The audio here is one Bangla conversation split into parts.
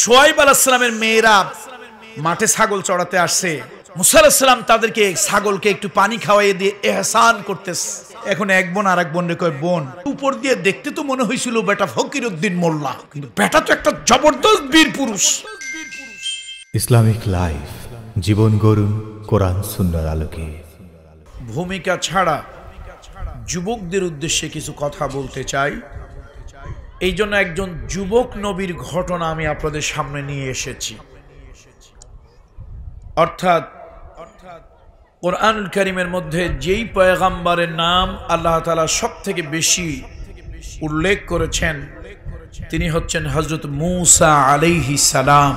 সোয়াইব আলাহিসামের মেয়েরা মাঠে ছাগল চড়াতে আসছে মুসাল্লাম তাদেরকে ছাগলকে একটু পানি খাওয়াই দিয়ে এহসান করতে এখন এক বোন আর এক বোন কয় বোন উপর দিয়ে দেখতে তো মনে হয়েছিল বেটা ফকির উদ্দিন মোল্লা কিন্তু বেটা তো একটা জবরদস্ত বীর পুরুষ ইসলামিক লাইফ জীবন গরুন কোরআন সুন্দর আলোকে ভূমিকা ছাড়া যুবকদের উদ্দেশ্যে কিছু কথা বলতে চাই এই জন্য একজন যুবক নবীর ঘটনা আমি আপনাদের সামনে নিয়ে এসেছি অর্থাৎ অর্থাৎ কোরআনুল করিমের মধ্যে যেই পয়গাম্বারের নাম আল্লাহ তালা সব থেকে বেশি উল্লেখ করেছেন তিনি হচ্ছেন হজরত মুসা আলাইহি সালাম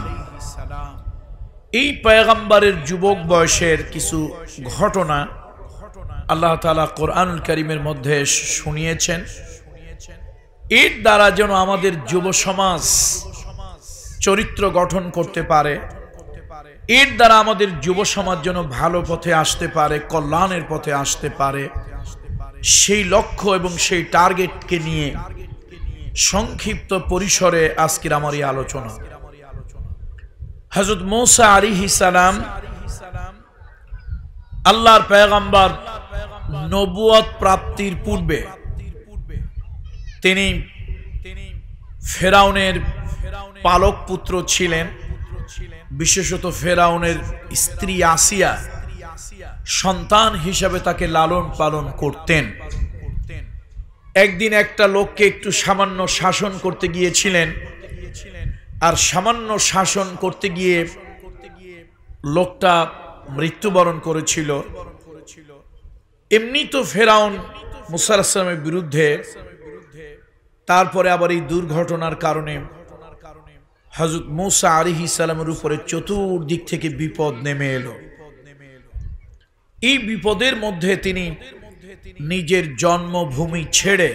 এই পয়গাম্বারের যুবক বয়সের কিছু ঘটনা আল্লাহ তালা কোরআনুল করিমের মধ্যে শুনিয়েছেন এর দ্বারা যেন আমাদের যুব সমাজ চরিত্র গঠন করতে পারে এর দ্বারা আমাদের যুব সমাজ যেন ভালো পথে আসতে পারে কল্যাণের পথে আসতে পারে সেই লক্ষ্য এবং সেই টার্গেটকে নিয়ে সংক্ষিপ্ত পরিসরে আজকের আমার এই আলোচনা হজরত মৌসা আলিহি সালাম আল্লাহর পেগম্বার নবুয়াদ প্রাপ্তির পূর্বে তিনি তিনি ফেরাউনের পালক পুত্র ছিলেন বিশেষত ফেরাউনের স্ত্রী আসিয়া সন্তান হিসাবে তাকে লালন পালন করতেন একদিন একটা লোককে একটু সামান্য শাসন করতে গিয়েছিলেন আর সামান্য শাসন করতে গিয়ে লোকটা মৃত্যুবরণ করেছিল এমনি তো ফেরাউন মুসার আসলামের বিরুদ্ধে তারপরে আবার এই দুর্ঘটনার কারণে হজরত মৌসা আলিহি সালামের উপরে চতুর্দিক থেকে বিপদ নেমে এলো এই বিপদের মধ্যে তিনি নিজের জন্মভূমি ছেড়ে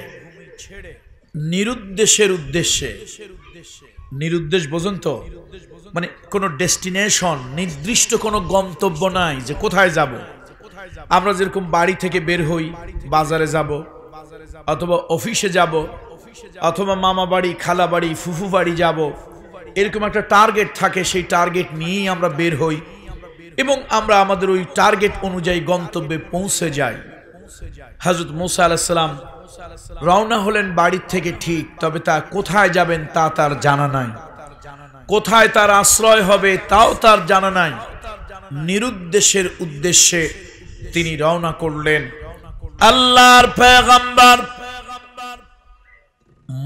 নিরুদ্দেশের উদ্দেশ্যে নিরুদ্দেশ বোঝেন তো মানে কোনো ডেস্টিনেশন নির্দিষ্ট কোনো গন্তব্য নাই যে কোথায় যাব আমরা যেরকম বাড়ি থেকে বের হই বাজারে যাব অথবা অফিসে যাব অথবা মামা বাড়ি খালা বাড়ি ফুফু বাড়ি যাব এরকম একটা টার্গেট থাকে সেই টার্গেট নিয়েই আমরা বের হই এবং আমরা আমাদের ওই টার্গেট অনুযায়ী গন্তব্যে পৌঁছে যাই হাজরত মোসা আলাহিসাল্লাম রওনা হলেন বাড়ির থেকে ঠিক তবে তা কোথায় যাবেন তা তার জানা নাই কোথায় তার আশ্রয় হবে তাও তার জানা নাই নিরুদ্দেশের উদ্দেশ্যে তিনি রওনা করলেন আল্লাহর পেগম্বার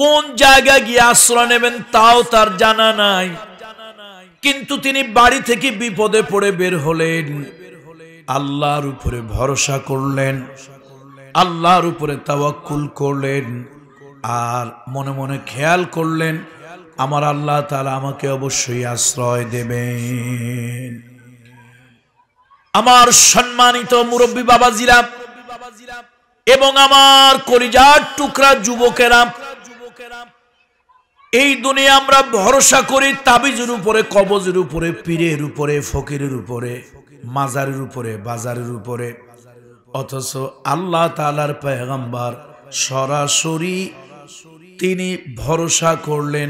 কোন জায়গায় গিয়ে আশ্রয় নেবেন তাও তার জানা নাই কিন্তু তিনি বাড়ি থেকে বিপদে পড়ে বের হলেন আল্লাহর উপরে ভরসা করলেন আল্লাহর উপরে তাওয়াক্কুল করলেন আর মনে মনে খেয়াল করলেন আমার আল্লাহ তারা আমাকে অবশ্যই আশ্রয় দেবেন আমার সম্মানিত মুরব্বী বাবাজিরা এবং আমার করিজার টুকরা যুবকেরা এই দুনিয়া আমরা ভরসা করি তাবিজের উপরে কবজের উপরে পীরের উপরে ফকিরের উপরে মাজারের উপরে বাজারের উপরে অথচ আল্লাহ তালার পেগাম্বার সরাসরি তিনি ভরসা করলেন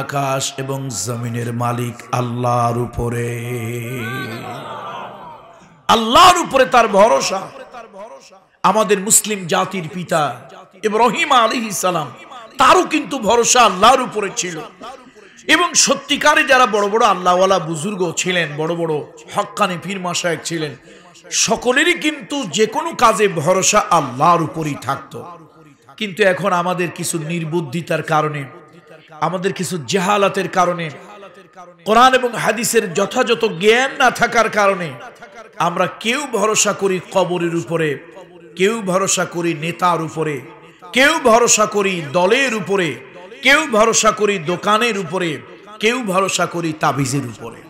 আকাশ এবং জমিনের মালিক আল্লাহর উপরে আল্লাহর উপরে তার ভরসা আমাদের মুসলিম জাতির পিতা ইব্রাহিম আলী সালাম তারও কিন্তু ভরসা আল্লাহর উপরে ছিল এবং সত্যিকারে যারা বড় বড় আল্লাহওয়ালা বুজুর্গ ছিলেন বড় বড় হক্কানি ফির মাসায়ক ছিলেন সকলেরই কিন্তু যে কোনো কাজে ভরসা আল্লাহর উপরই থাকত কিন্তু এখন আমাদের কিছু নির্বুদ্ধিতার কারণে আমাদের কিছু জেহালাতের কারণে কোরআন এবং হাদিসের যথাযথ জ্ঞান না থাকার কারণে আমরা কেউ ভরসা করি কবরের উপরে কেউ ভরসা করি নেতার উপরে কেউ ভরসা করি দলের উপরে কেউ ভরসা করি দোকানের উপরে কেউ ভরসা করি তাবিজের উপরে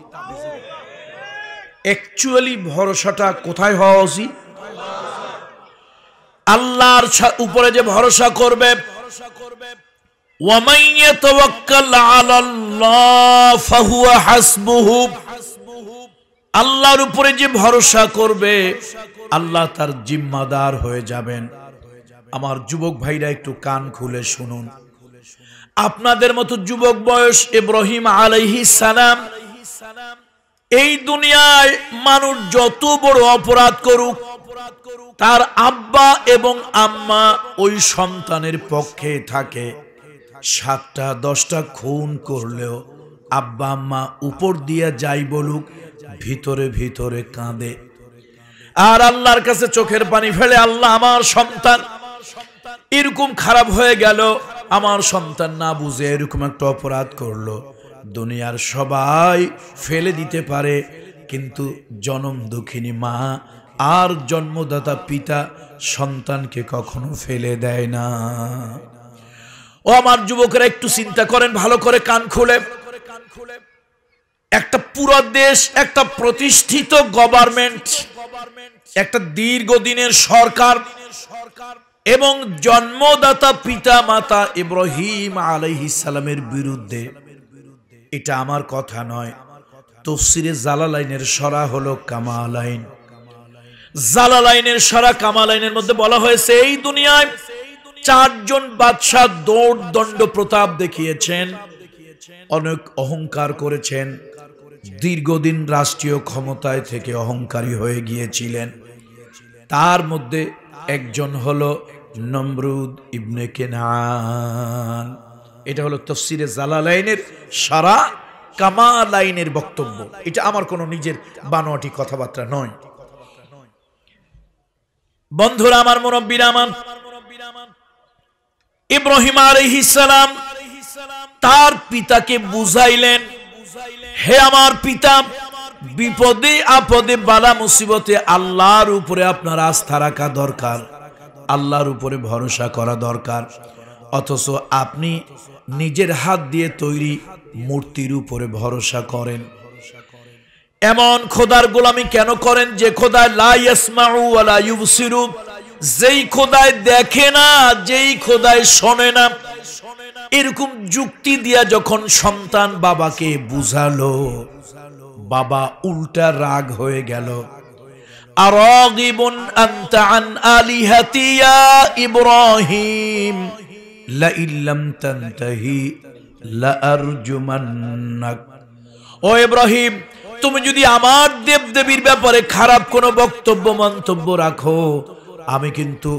অ্যাকচুয়ালি ভরসাটা কোথায় হওয়া উচিত আল্লাহর উপরে যে ভরসা করবে আল্লাহর উপরে যে ভরসা করবে আল্লাহ তার জিম্মাদার হয়ে যাবেন আমার যুবক ভাইরা একটু কান খুলে শুনুন আপনাদের মতো যুবক বয়স ইব্রাহিম আলাইহি সালাম এই দুনিয়ায় মানুষ যত বড় অপরাধ করুক তার আব্বা এবং আম্মা ওই সন্তানের পক্ষে থাকে সাতটা দশটা খুন করলেও আব্বা আম্মা উপর দিয়া যাই বলুক ভিতরে ভিতরে কাঁদে আর আল্লাহর কাছে চোখের পানি ফেলে আল্লাহ আমার সন্তান এরকম খারাপ হয়ে গেল আমার সন্তান না বুঝে এরকম একটা অপরাধ করলো দুনিয়ার সবাই ফেলে দিতে পারে কিন্তু জনম দুঃখিনী মা আর জন্মদাতা পিতা সন্তানকে কখনো ফেলে দেয় না ও আমার যুবকেরা একটু চিন্তা করেন ভালো করে কান খুলে একটা পুরো দেশ একটা প্রতিষ্ঠিত গভর্নমেন্ট একটা দীর্ঘদিনের সরকার সরকার এবং জন্মদাতা পিতা মাতা ইব্রাহিম সালামের বিরুদ্ধে এটা আমার কথা নয় তফসিরে জালালাইনের সরা হলো কামালাইন জালালাইনের সরা কামালাইনের মধ্যে বলা হয়েছে এই দুনিয়ায় চারজন বাদশাহ দৌড় দণ্ড প্রতাপ দেখিয়েছেন অনেক অহংকার করেছেন দীর্ঘদিন রাষ্ট্রীয় ক্ষমতায় থেকে অহংকারী হয়ে গিয়েছিলেন তার মধ্যে একজন হলো নমরুদ ইবনে কেনান এটা হলো তফসিরে জালা লাইনের সারা কামা লাইনের বক্তব্য এটা আমার কোনো নিজের বানোয়াটি কথাবার্তা নয় বন্ধুরা আমার মুরব্বীর আমান ইব্রাহিম সালাম তার পিতাকে বুঝাইলেন হে আমার পিতা বিপদে আপদে বালা মুসিবতে আল্লাহর উপরে আপনার আস্থা রাখা দরকার আল্লাহর উপরে ভরসা করা দরকার অথচ আপনি নিজের হাত দিয়ে তৈরি মূর্তির উপরে ভরসা করেন এমন খোদার গোলামি কেন করেন যে খোদায় লাইসমাউসিরুপ যেই খোদায় দেখে না যেই খোদায় শোনে না এরকম যুক্তি দিয়া যখন সন্তান বাবাকে বুঝালো বাবা উল্টা রাগ হয়ে গেল أراغب أنت عن آلهتي يا إبراهيم لئن لم تنتهي لأرجمنك ও ইব্রাহিম তুমি যদি আমার দেব দেবীর ব্যাপারে খারাপ কোনো বক্তব্য মন্তব্য রাখো আমি কিন্তু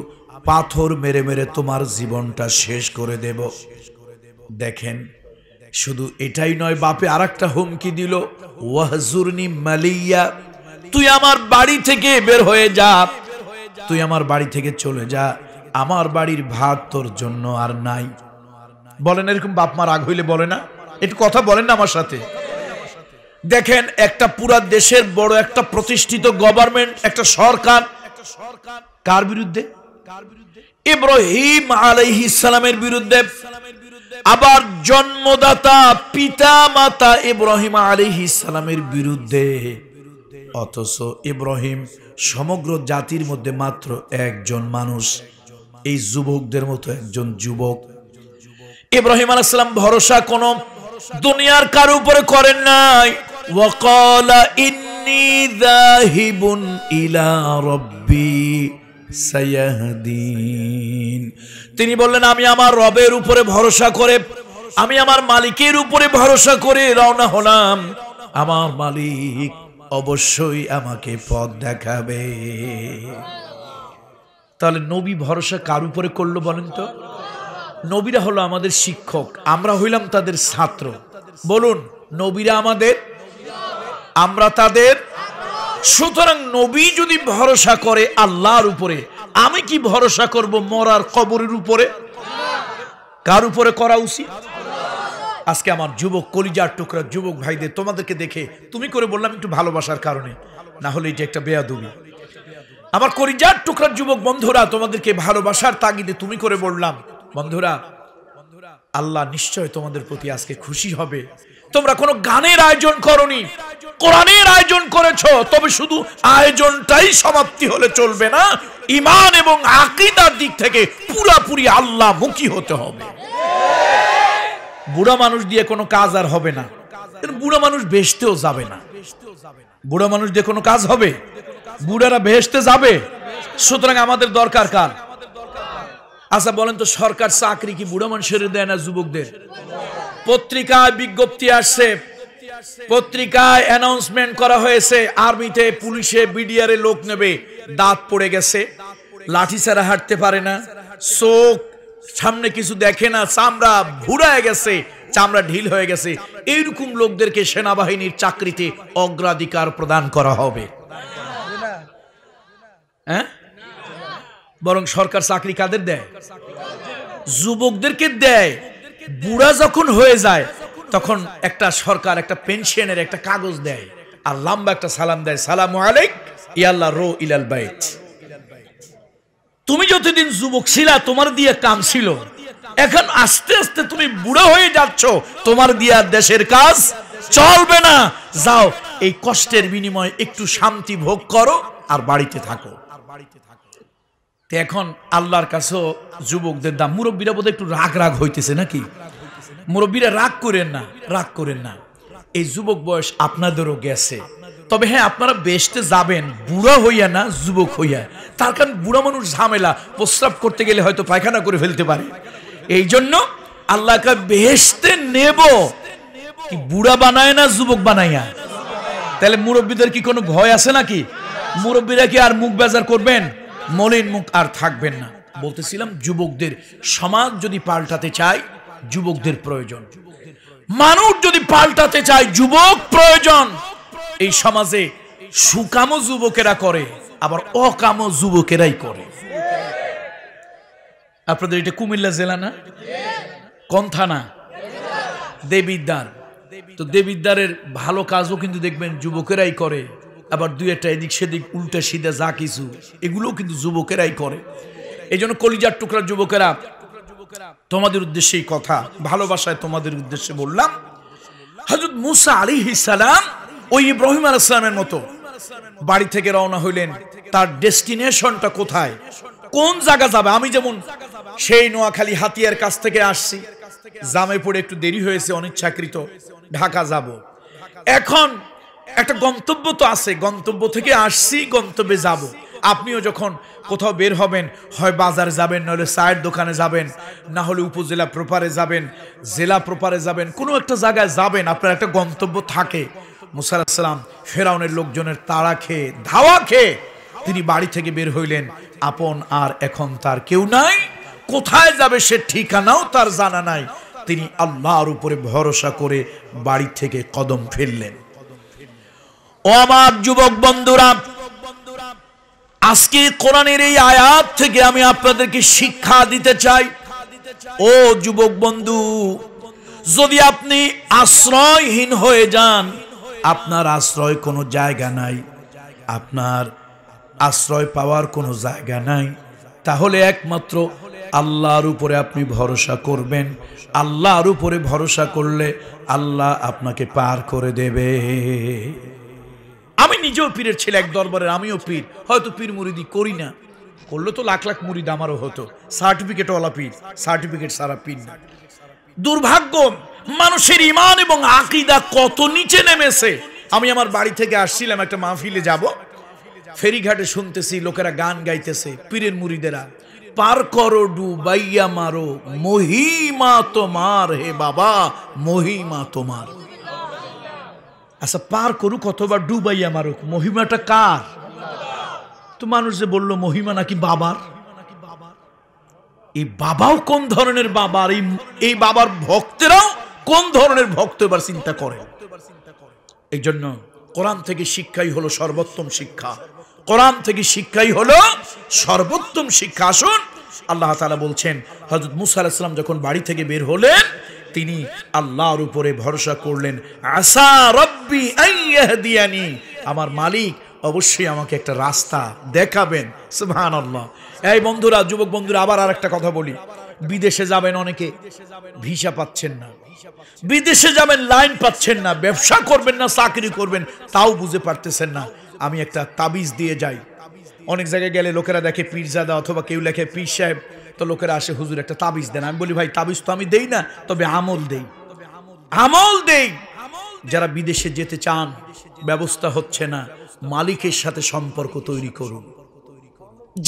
পাথর মেরে মেরে তোমার জীবনটা শেষ করে দেব দেখেন শুধু এটাই নয় বাপে আর একটা হুমকি দিল ওয়াহজুরনি মালিয়া তুই আমার বাড়ি থেকে বের হয়ে যা তুই আমার বাড়ি থেকে চলে যা আমার বাড়ির ভাত তোর জন্য আর নাই বলেন এরকম বাপ মা রাগ হইলে বলে না একটু কথা বলেন না আমার সাথে দেখেন একটা পুরা দেশের বড় একটা প্রতিষ্ঠিত গভর্নমেন্ট একটা সরকার কার বিরুদ্ধে ইব্রাহিম আলাইহি সালামের বিরুদ্ধে আবার জন্মদাতা পিতা মাতা ইব্রাহিম আলাইহি সালামের বিরুদ্ধে অথচ ইব্রাহিম সমগ্র জাতির মধ্যে মাত্র একজন মানুষ এই যুবকদের মতো একজন যুবক ইব্রাহিম আলাইসালাম ভরসা কোন দুনিয়ার কার উপরে করেন নাই ওয়াকালা ইন্নি যাহিবুন ইলা রব্বি সায়াহদিন তিনি বললেন আমি আমার রবের উপরে ভরসা করে আমি আমার মালিকের উপরে ভরসা করে রওনা হলাম আমার মালিক অবশ্যই আমাকে পথ দেখাবে তাহলে নবী ভরসা কার উপরে করলো বলেন তো নবীরা হলো আমাদের শিক্ষক আমরা হইলাম তাদের ছাত্র বলুন নবীরা আমাদের আমরা তাদের সুতরাং নবী যদি ভরসা করে আল্লাহর উপরে আমি কি ভরসা করব মরার কবরের উপরে কার উপরে করা উচিত আজকে আমার যুবক কলিজার টুকরা যুবক ভাইদের তোমাদেরকে দেখে তুমি করে বললাম একটু ভালোবাসার কারণে না হলে এটা একটা বেয়াদুবি আমার কলিজার টুকরা যুবক বন্ধুরা তোমাদেরকে ভালোবাসার তাগিদে তুমি করে বললাম বন্ধুরা আল্লাহ নিশ্চয় তোমাদের প্রতি আজকে খুশি হবে তোমরা কোনো গানের আয়োজন করনি কোরআনের আয়োজন করেছ তবে শুধু আয়োজনটাই সমাপ্তি হলে চলবে না ইমান এবং আকিদার দিক থেকে পুরাপুরি আল্লাহ মুখী হতে হবে বুড়া মানুষ দিয়ে কোনো কাজ আর হবে না বুড়া মানুষ বেসতেও যাবে না বুড়া মানুষ দিয়ে কোনো কাজ হবে বুড়ারা বেসতে যাবে সুতরাং আমাদের দরকার কার আচ্ছা বলেন তো সরকার চাকরি কি বুড়া মানুষের দেয় না যুবকদের পত্রিকায় বিজ্ঞপ্তি আসছে পত্রিকায় অ্যানাউন্সমেন্ট করা হয়েছে আর্মিতে পুলিশে বিডিআরে লোক নেবে দাঁত পড়ে গেছে লাঠি ছাড়া হাঁটতে পারে না চোখ সামনে কিছু দেখে না চামড়া ভুড়ায় গেছে চামড়া ঢিল হয়ে গেছে এইরকম লোকদেরকে সেনাবাহিনীর চাকরিতে অগ্রাধিকার প্রদান করা হবে হ্যাঁ বরং সরকার চাকরি কাদের দেয় যুবকদেরকে দেয় বুড়া যখন হয়ে যায় তখন একটা সরকার একটা পেনশনের একটা কাগজ দেয় আর লম্বা একটা সালাম দেয় সালাম আলাইক ইয়াল্লাহ রো ইলাল বাইট তুমি যতদিন যুবক ছিলা তোমার দিয়ে কাম ছিল এখন আস্তে আস্তে তুমি বুড়ো হয়ে যাচ্ছ তোমার দিয়ে দেশের কাজ চলবে না যাও এই কষ্টের বিনিময়ে একটু শান্তি ভোগ করো আর বাড়িতে থাকো এখন আল্লাহর কাছে যুবকদের দাম মুরব্বীরা বোধ একটু রাগ রাগ হইতেছে নাকি মুরব্বীরা রাগ করেন না রাগ করেন না এই যুবক বয়স আপনাদেরও গেছে তবে হ্যাঁ আপনারা বেস্টে যাবেন বুড়া হইয়া না যুবক হইয়া তার কারণ বুড়া মানুষ ঝামেলা প্রস্রাব করতে গেলে হয়তো পায়খানা করে ফেলতে পারে এই জন্য আল্লাহকে বেহেস্তে নেব কি বুড়া বানায় না যুবক বানাইয়া তাহলে মুরব্বীদের কি কোনো ভয় আছে নাকি মুরব্বীরা কি আর মুখ বেজার করবেন মলিন মুখ আর থাকবেন না বলতেছিলাম যুবকদের সমাজ যদি পাল্টাতে চায় যুবকদের প্রয়োজন মানুষ যদি পাল্টাতে চায় যুবক প্রয়োজন এই সমাজে সুকামো যুবকেরা করে আবার অকামো যুবকেরাই করে আপনাদের এটা কুমিল্লা জেলা না কোন থানা দেবিদ্বার তো দেবিদ্বারের ভালো কাজও কিন্তু দেখবেন যুবকেরাই করে আবার দুই একটা এদিক সেদিক উল্টা সিদা যা কিছু এগুলো কিন্তু যুবকেরাই করে এই জন্য কলিজার টুকরা যুবকেরা তোমাদের উদ্দেশ্যে কথা ভালোবাসায় তোমাদের উদ্দেশ্যে বললাম হজরত মুসা আলী সালাম ওই ইব্রাহিম আল ইসলামের মতো বাড়ি থেকে রওনা হইলেন তার ডেস্টিনেশনটা কোথায় কোন জায়গা যাবে আমি যেমন সেই নোয়াখালী হাতিয়ার কাছ থেকে আসছি জামে পড়ে একটু দেরি হয়েছে অনিচ্ছাকৃত ঢাকা যাব এখন একটা গন্তব্য তো আছে গন্তব্য থেকে আসছি গন্তব্যে যাব। আপনিও যখন কোথাও বের হবেন হয় বাজার যাবেন নাহলে চায়ের দোকানে যাবেন না হলে উপজেলা প্রপারে যাবেন জেলা প্রপারে যাবেন কোনো একটা জায়গায় যাবেন আপনার একটা গন্তব্য থাকে মুসালাম ফেরাউনের লোকজনের তাড়া খেয়ে ধাওয়া খেয়ে তিনি বাড়ি থেকে বের হইলেন আপন আর এখন তার কেউ নাই কোথায় যাবে সে ঠিকানাও তার জানা নাই তিনি আল্লাহর উপরে ভরসা করে বাড়ি থেকে কদম ফেললেন ও আমার যুবক বন্ধুরা আজকে কোরআনের এই আয়াত থেকে আমি আপনাদেরকে শিক্ষা দিতে চাই ও যুবক বন্ধু যদি আপনি আশ্রয়হীন হয়ে যান আপনার আশ্রয় কোনো জায়গা নাই আপনার আশ্রয় পাওয়ার কোনো জায়গা নাই তাহলে একমাত্র আল্লাহর উপরে আপনি ভরসা করবেন আল্লাহর উপরে ভরসা করলে আল্লাহ আপনাকে পার করে দেবে আমি নিজেও পীরের ছেলে এক দরবারের আমিও পীর হয়তো পীর মুরিদি করি না করলে তো লাখ লাখ মুরিদ আমারও হতো সার্টিফিকেটওয়ালা পীর সার্টিফিকেট সারা পীর না দুর্ভাগ্য মানুষের ইমান এবং আকিদা কত নিচে নেমেছে আমি আমার বাড়ি থেকে আসছিলাম একটা মাহফিলে যাব ফেরিঘাটে শুনতেছি লোকেরা গান গাইতেছে পীরের মুড়িদেরা পার করো ডুবাইয়া মারো মহিমা তোমার হে বাবা মহিমা তোমার আচ্ছা পার করুক অথবা ডুবাইয়া মারুক মহিমাটা কার তো মানুষ যে বললো মহিমা নাকি বাবার এই বাবাও কোন ধরনের বাবার এই বাবার ভক্তেরাও কোন ধরনের ভক্ত এবার চিন্তা করে এই জন্য কোরআন থেকে শিক্ষাই হলো সর্বোত্তম শিক্ষা কোরআন থেকে শিক্ষাই হলো সর্বোত্তম শিক্ষা আসুন আল্লাহ তালা বলছেন হজরত মুসা যখন বাড়ি থেকে বের হলেন তিনি আল্লাহর উপরে ভরসা করলেন আসা রব্বি দিয়ানি আমার মালিক অবশ্যই আমাকে একটা রাস্তা দেখাবেন সুহান আল্লাহ এই বন্ধুরা যুবক বন্ধুরা আবার আর একটা কথা বলি বিদেশে যাবেন অনেকে ভিসা পাচ্ছেন না বিদেশে যাবেন লাইন পাচ্ছেন না ব্যবসা করবেন না চাকরি করবেন তাও বুঝে পারতেছেন না আমি একটা তাবিজ দিয়ে যাই অনেক জায়গায় গেলে লোকেরা দেখে পীরজাদা অথবা কেউ লেখে পীর সাহেব তো লোকেরা আসে হুজুর একটা তাবিজ দেন আমি বলি ভাই তাবিজ তো আমি দেই না তবে আমল দেই আমল দেই যারা বিদেশে যেতে চান ব্যবস্থা হচ্ছে না মালিকের সাথে সম্পর্ক তৈরি করুন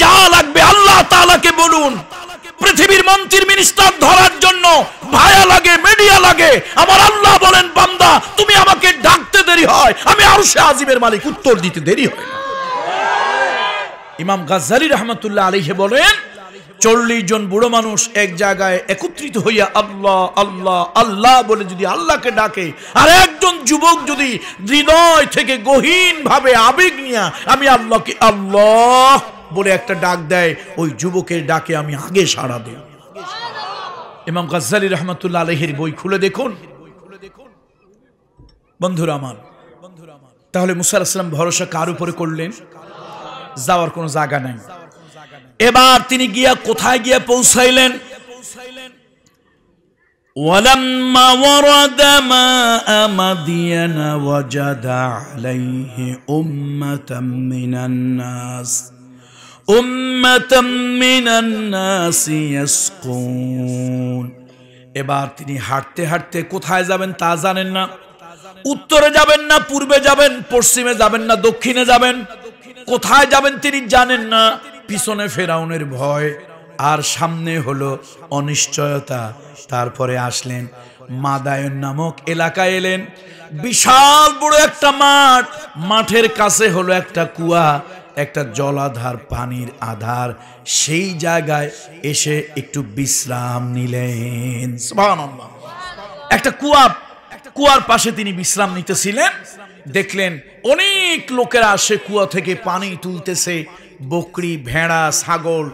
যা লাগবে আল্লাহ তালাকে বলুন পৃথিবীর মন্ত্রীর মিনিস্টার ধরার জন্য ভায়া লাগে মিডিয়া লাগে আমার আল্লাহ বলেন বান্দা তুমি আমাকে ডাকতে দেরি হয় আমি আর সে আজিমের মালিক উত্তর দিতে দেরি হয় না ইমাম গাজ্জালি রহমতুল্লাহ আলিহে বলেন চল্লিশ জন বুড়ো মানুষ এক জায়গায় একত্রিত হইয়া আল্লাহ আল্লাহ আল্লাহ বলে যদি আল্লাহকে ডাকে আর একজন যুবক যদি হৃদয় থেকে গহীন ভাবে আবেগ নিয়া আমি আল্লাহকে আল্লাহ বলে একটা ডাক দেয় ওই যুবকের ডাকে আমি আগে সাড়া দেব ইমাম গজ্জালি রহমতুল্লা আলহের বই খুলে দেখুন বন্ধুরা আমার তাহলে মুসা আসলাম ভরসা কার উপরে করলেন যাওয়ার কোনো জায়গা নাই এবার তিনি গিয়া কোথায় গিয়া পৌঁছাইলেন ولما ورد ماء مدين এবার তিনি হাঁটতে হাঁটতে কোথায় যাবেন তা জানেন না উত্তরে যাবেন না পূর্বে যাবেন পশ্চিমে যাবেন না দক্ষিণে যাবেন কোথায় যাবেন তিনি জানেন না পিছনে ফেরাউনের ভয় আর সামনে হলো অনিশ্চয়তা তারপরে আসলেন মাদায়ন নামক এলাকায় এলেন বিশাল বড় একটা মাঠ মাঠের কাছে হলো একটা কুয়া একটা জলাধার পানির আধার সেই জায়গায় এসে একটু বিশ্রাম নিলেন একটা কুয়া কুয়ার পাশে তিনি বিশ্রাম নিতেছিলেন দেখলেন অনেক লোকেরা আসে কুয়া থেকে পানি তুলতেছে বকরি ভেড়া ছাগল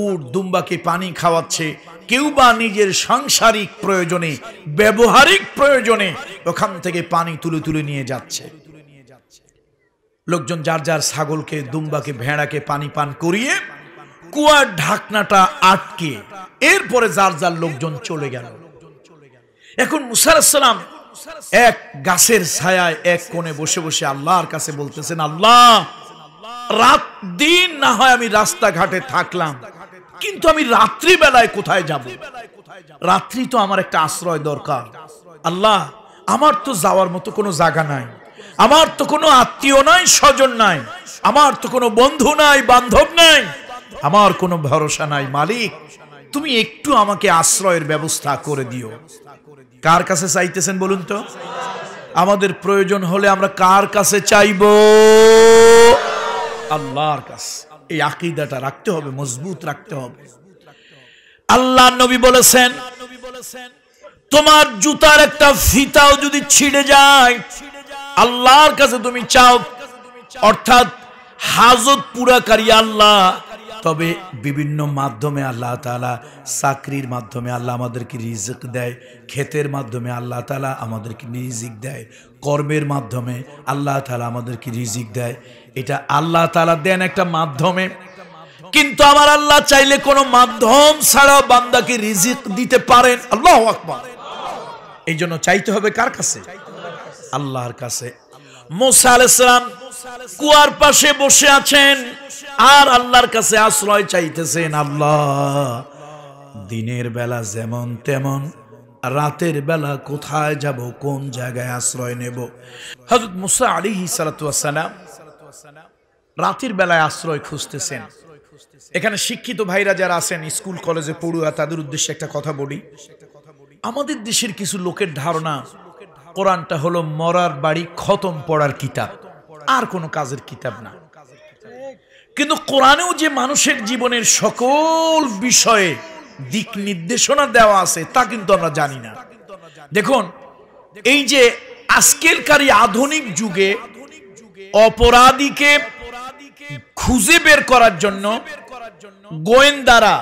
উট দুম্বাকে পানি খাওয়াচ্ছে কেউ বা নিজের সাংসারিক প্রয়োজনে ব্যবহারিক প্রয়োজনে ওখান থেকে পানি তুলে তুলে নিয়ে যাচ্ছে লোকজন যার যার ছাগলকে দুম্বাকে ভেড়াকে পানি পান করিয়ে কুয়ার ঢাকনাটা আটকে এরপরে যার যার লোকজন চলে গেল এখন মুসারাম এক গাছের ছায়ায় এক কোণে বসে বসে আল্লাহর কাছে বলতেছেন আল্লাহ রাত দিন না হয় আমি রাস্তাঘাটে থাকলাম কিন্তু আমি রাত্রি বেলায় কোথায় যাব রাত্রি তো আমার একটা আশ্রয় দরকার আল্লাহ আমার তো যাওয়ার মতো কোনো জায়গা নাই আমার তো কোনো আত্মীয় নাই স্বজন নাই আমার তো কোনো বন্ধু নাই বান্ধব নাই আমার কোনো ভরসা নাই মালিক তুমি একটু আমাকে আশ্রয়ের ব্যবস্থা করে দিও কার কাছে চাইতেছেন বলুন তো আমাদের প্রয়োজন হলে আমরা কার কাছে চাইব আল্লাহর কাছে এই আকিদাটা রাখতে হবে মজবুত রাখতে হবে আল্লাহ নবী বলেছেন তোমার জুতার একটা ফিতাও যদি ছিঁড়ে যায় আল্লাহর কাছে তুমি চাও অর্থাৎ হাজত পুরাকারী আল্লাহ তবে বিভিন্ন মাধ্যমে আল্লাহ তালা চাকরির মাধ্যমে আল্লাহ আমাদেরকে রিজিক দেয় ক্ষেতের মাধ্যমে আল্লাহ তালা আমাদেরকে রিজিক দেয় কর্মের মাধ্যমে আল্লাহ তালা আমাদেরকে রিজিক দেয় এটা আল্লাহ তালা দেন একটা মাধ্যমে কিন্তু আমার আল্লাহ চাইলে কোনো মাধ্যম ছাড়া বান্দাকে রিজিক দিতে পারেন আল্লাহ আকবর এই জন্য চাইতে হবে কার কাছে আল্লাহর কাছে মোসা কুয়ার পাশে বসে আছেন আর আল্লাহর কাছে আশ্রয় চাইতেছেন আল্লাহ দিনের বেলা যেমন তেমন রাতের বেলা কোথায় যাব কোন জায়গায় আশ্রয় নেব হজরত মুসা আলী সালাতাম রাতের বেলায় আশ্রয় খুঁজতেছেন এখানে শিক্ষিত ভাইরা যারা আছেন স্কুল কলেজে পড়ুয়া তাদের উদ্দেশ্যে একটা কথা বলি আমাদের দেশের কিছু লোকের ধারণা কোরআনটা হলো মরার বাড়ি খতম পড়ার কিতাব আর কোনো কাজের কিতাব না কিন্তু কোরআনেও যে মানুষের জীবনের সকল বিষয়ে দিক নির্দেশনা দেওয়া আছে তা কিন্তু আমরা জানি না দেখুন এই যে আজকেলকারী আধুনিক যুগে অপরাধীকে খুঁজে বের করার জন্য গোয়েন্দারা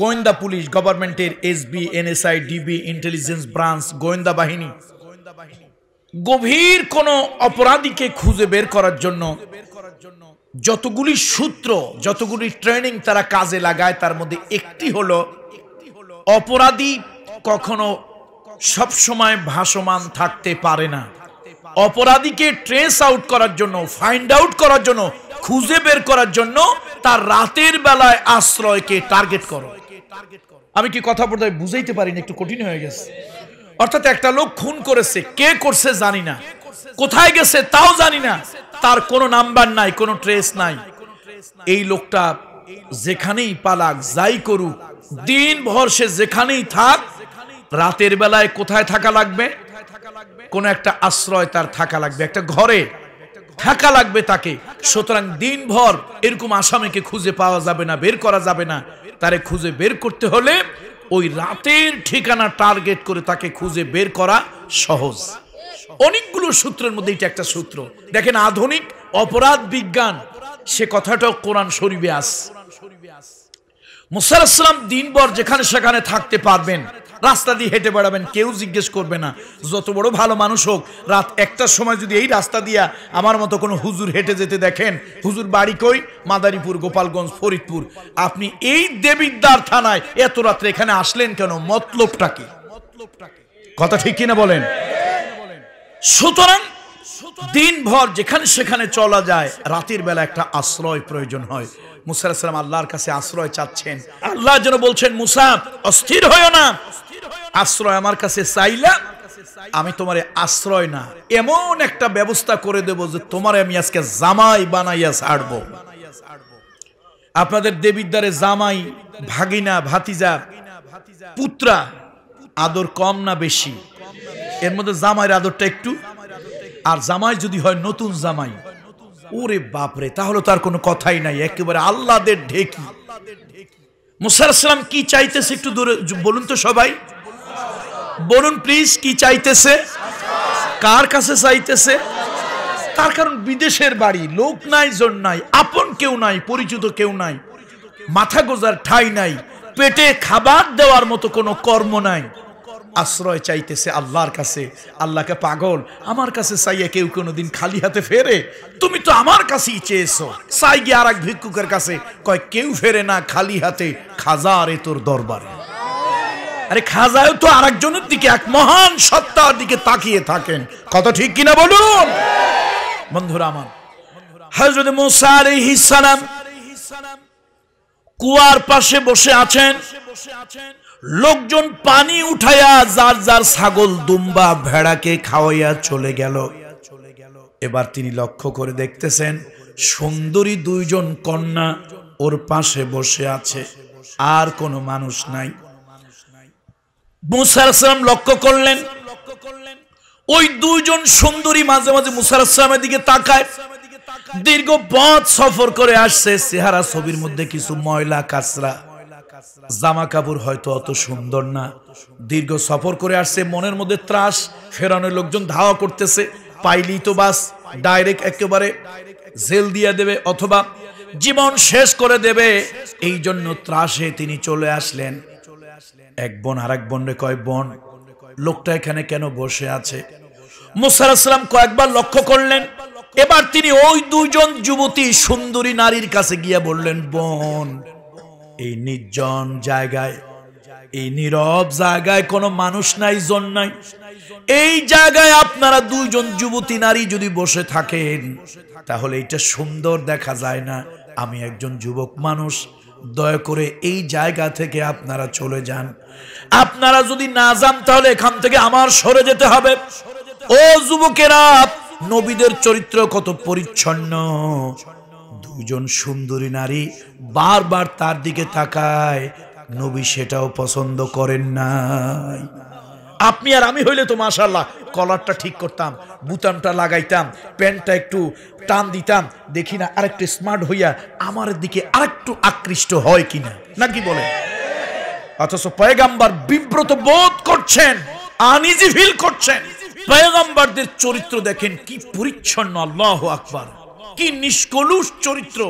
গোয়েন্দা পুলিশ গভর্নমেন্টের SB NSI DB intelligence branch গোয়েন্দা বাহিনী গভীর কোন অপরাধীকে খুঁজে বের করার জন্য যতগুলি সূত্র যতগুলি ট্রেনিং তারা কাজে লাগায় তার মধ্যে একটি হলো অপরাধী কখনো সব সময় ভাসমান থাকতে পারে না অপরাধীকে ট্রেস আউট করার জন্য ফাইন্ড আউট করার জন্য খুঁজে বের করার জন্য তার রাতের বেলায় আশ্রয়কে টার্গেট করো আমি কি কথা বলতে বুঝাইতে পারিনি একটু কঠিন হয়ে গেছে অর্থাৎ একটা লোক খুন করেছে কে করছে জানি না কোথায় গেছে তাও জানি না তার কোনো নাম্বার নাই কোনো ট্রেস নাই এই লোকটা যেখানেই পালাক যাই করুক দিন ভর সে যেখানেই থাক রাতের বেলায় কোথায় থাকা লাগবে কোন একটা আশ্রয় তার থাকা লাগবে একটা ঘরে থাকা লাগবে তাকে সুতরাং দিন ভর এরকম আসামিকে খুঁজে পাওয়া যাবে না বের করা যাবে না তারে খুঁজে বের করতে হলে ওই রাতের ঠিকানা টার্গেট করে তাকে খুঁজে বের করা সহজ অনেকগুলো সূত্রের মধ্যে এটা একটা সূত্র দেখেন আধুনিক অপরাধ বিজ্ঞান সে কথাটাও কোরআন শরীফে আস মুসার দিনভর যেখানে সেখানে থাকতে পারবেন রাস্তা দিয়ে হেঁটে বেড়াবেন কেউ জিজ্ঞেস করবে না যত বড় ভালো মানুষ হোক রাত একটার সময় যদি এই রাস্তা দিয়া আমার মতো কোনো হুজুর হেঁটে যেতে দেখেন হুজুর বাড়ি কই মাদারীপুর গোপালগঞ্জ ফরিদপুর আপনি এই দেবিদ্বার থানায় এত রাত্রে এখানে আসলেন কেন মতলবটা কি কথা ঠিক কিনা বলেন সুতরাং দিনভর যেখানে সেখানে চলা যায় রাতের বেলা একটা আশ্রয় প্রয়োজন হয় মুসালাম আল্লাহর কাছে আশ্রয় চাচ্ছেন আল্লাহ যেন বলছেন মুসা অস্থির হয়েও না আশ্রয় আমার কাছে চাইলা আমি তোমার আশ্রয় না এমন একটা ব্যবস্থা করে দেব যে তোমার আমি আজকে জামাই বানাইয়া ছাড়ব আপনাদের দেবীর দ্বারে জামাই ভাগিনা ভাতিজা পুত্রা আদর কম না বেশি এর মধ্যে জামাইয়ের আদরটা একটু আর জামাই যদি হয় নতুন জামাই ওরে বাপরে তাহলে তো আর কোনো কথাই নাই একেবারে আল্লাদের ঢেকি মুসারসলাম কি চাইতেছে একটু দূরে বলুন তো সবাই বলুন প্লিজ কি চাইতেছে কার কাছে চাইতেছে তার কারণ বিদেশের বাড়ি লোক নাই জন নাই আপন কেউ নাই পরিচিত কেউ নাই মাথা গোজার ঠাই নাই পেটে খাবার দেওয়ার মতো কোনো কর্ম নাই আশ্রয় চাইতেছে আল্লাহর কাছে আল্লাহকে পাগল আমার কাছে সাইয়া কেউ কোনোদিন খালি হাতে ফেরে তুমি তো আমার কাছেই চেয়েছো সাই গিয়ে আর এক ভিক্ষুকের কাছে কয় কেউ ফেরে না খালি হাতে খাজা আরে তোর দরবারে আরে খাজাও তো আর একজনের দিকে এক মহান সত্তার দিকে তাকিয়ে থাকেন কত ঠিক কিনা বলুন বন্ধুরা আমার হজরত মুসা আলাইহিস সালাম কুয়ার পাশে বসে আছেন বসে আছেন লোকজন পানি উঠাইয়া যার যার ছাগল দুম্বা ভেড়াকে খাওয়াইয়া চলে গেল এবার তিনি লক্ষ্য করে দেখতেছেন সুন্দরী দুইজন কন্যা ওর পাশে বসে আছে আর কোনো মানুষ নাই মুসারাম লক্ষ্য করলেন ওই দুইজন সুন্দরী মাঝে মাঝে মুসারামের দিকে তাকায় দীর্ঘ পথ সফর করে আসছে চেহারা ছবির মধ্যে কিছু ময়লা কাঁচরা জামা কাপড় হয়তো অত সুন্দর না দীর্ঘ সফর করে আসছে মনের মধ্যে ত্রাস ফেরানোর লোকজন ধাওয়া করতেছে পাইলি তো বাস ডাইরেক্ট একেবারে জেল দিয়ে দেবে অথবা জীবন শেষ করে দেবে এই জন্য ত্রাসে তিনি চলে আসলেন এক বোন আর এক বনরে কয় বোন লোকটা এখানে কেন বসে আছে মুসারাম কয়েকবার লক্ষ্য করলেন এবার তিনি ওই দুজন যুবতী সুন্দরী নারীর কাছে গিয়ে বললেন বোন এই নির্জন জায়গায় এই নীরব জায়গায় কোনো মানুষ নাই জন নাই এই জায়গায় আপনারা দুইজন যুবতী নারী যদি বসে থাকেন তাহলে এটা সুন্দর দেখা যায় না আমি একজন যুবক মানুষ দয়া করে এই জায়গা থেকে আপনারা চলে যান আপনারা যদি না যান তাহলে এখান থেকে আমার সরে যেতে হবে ও যুবকেরা নবীদের চরিত্র কত পরিচ্ছন্ন দুজন সুন্দরী নারী বারবার তার দিকে তাকায় নবী সেটাও পছন্দ করেন নাই আপনি আর আমি হইলে তো মাসাল্লাহ কলারটা ঠিক করতাম বুতামটা লাগাইতাম প্যান্টটা একটু টান দিতাম দেখি না আরেকটু স্মার্ট হইয়া আমার দিকে আরেকটু আকৃষ্ট হয় কিনা নাকি বলেন অথচ পয়গাম্বার বিব্রত বোধ করছেন আনিজি ফিল করছেন পয়গাম্বারদের চরিত্র দেখেন কি পরিচ্ছন্ন আল্লাহ আকবার কি নিষ্কলুষ চরিত্র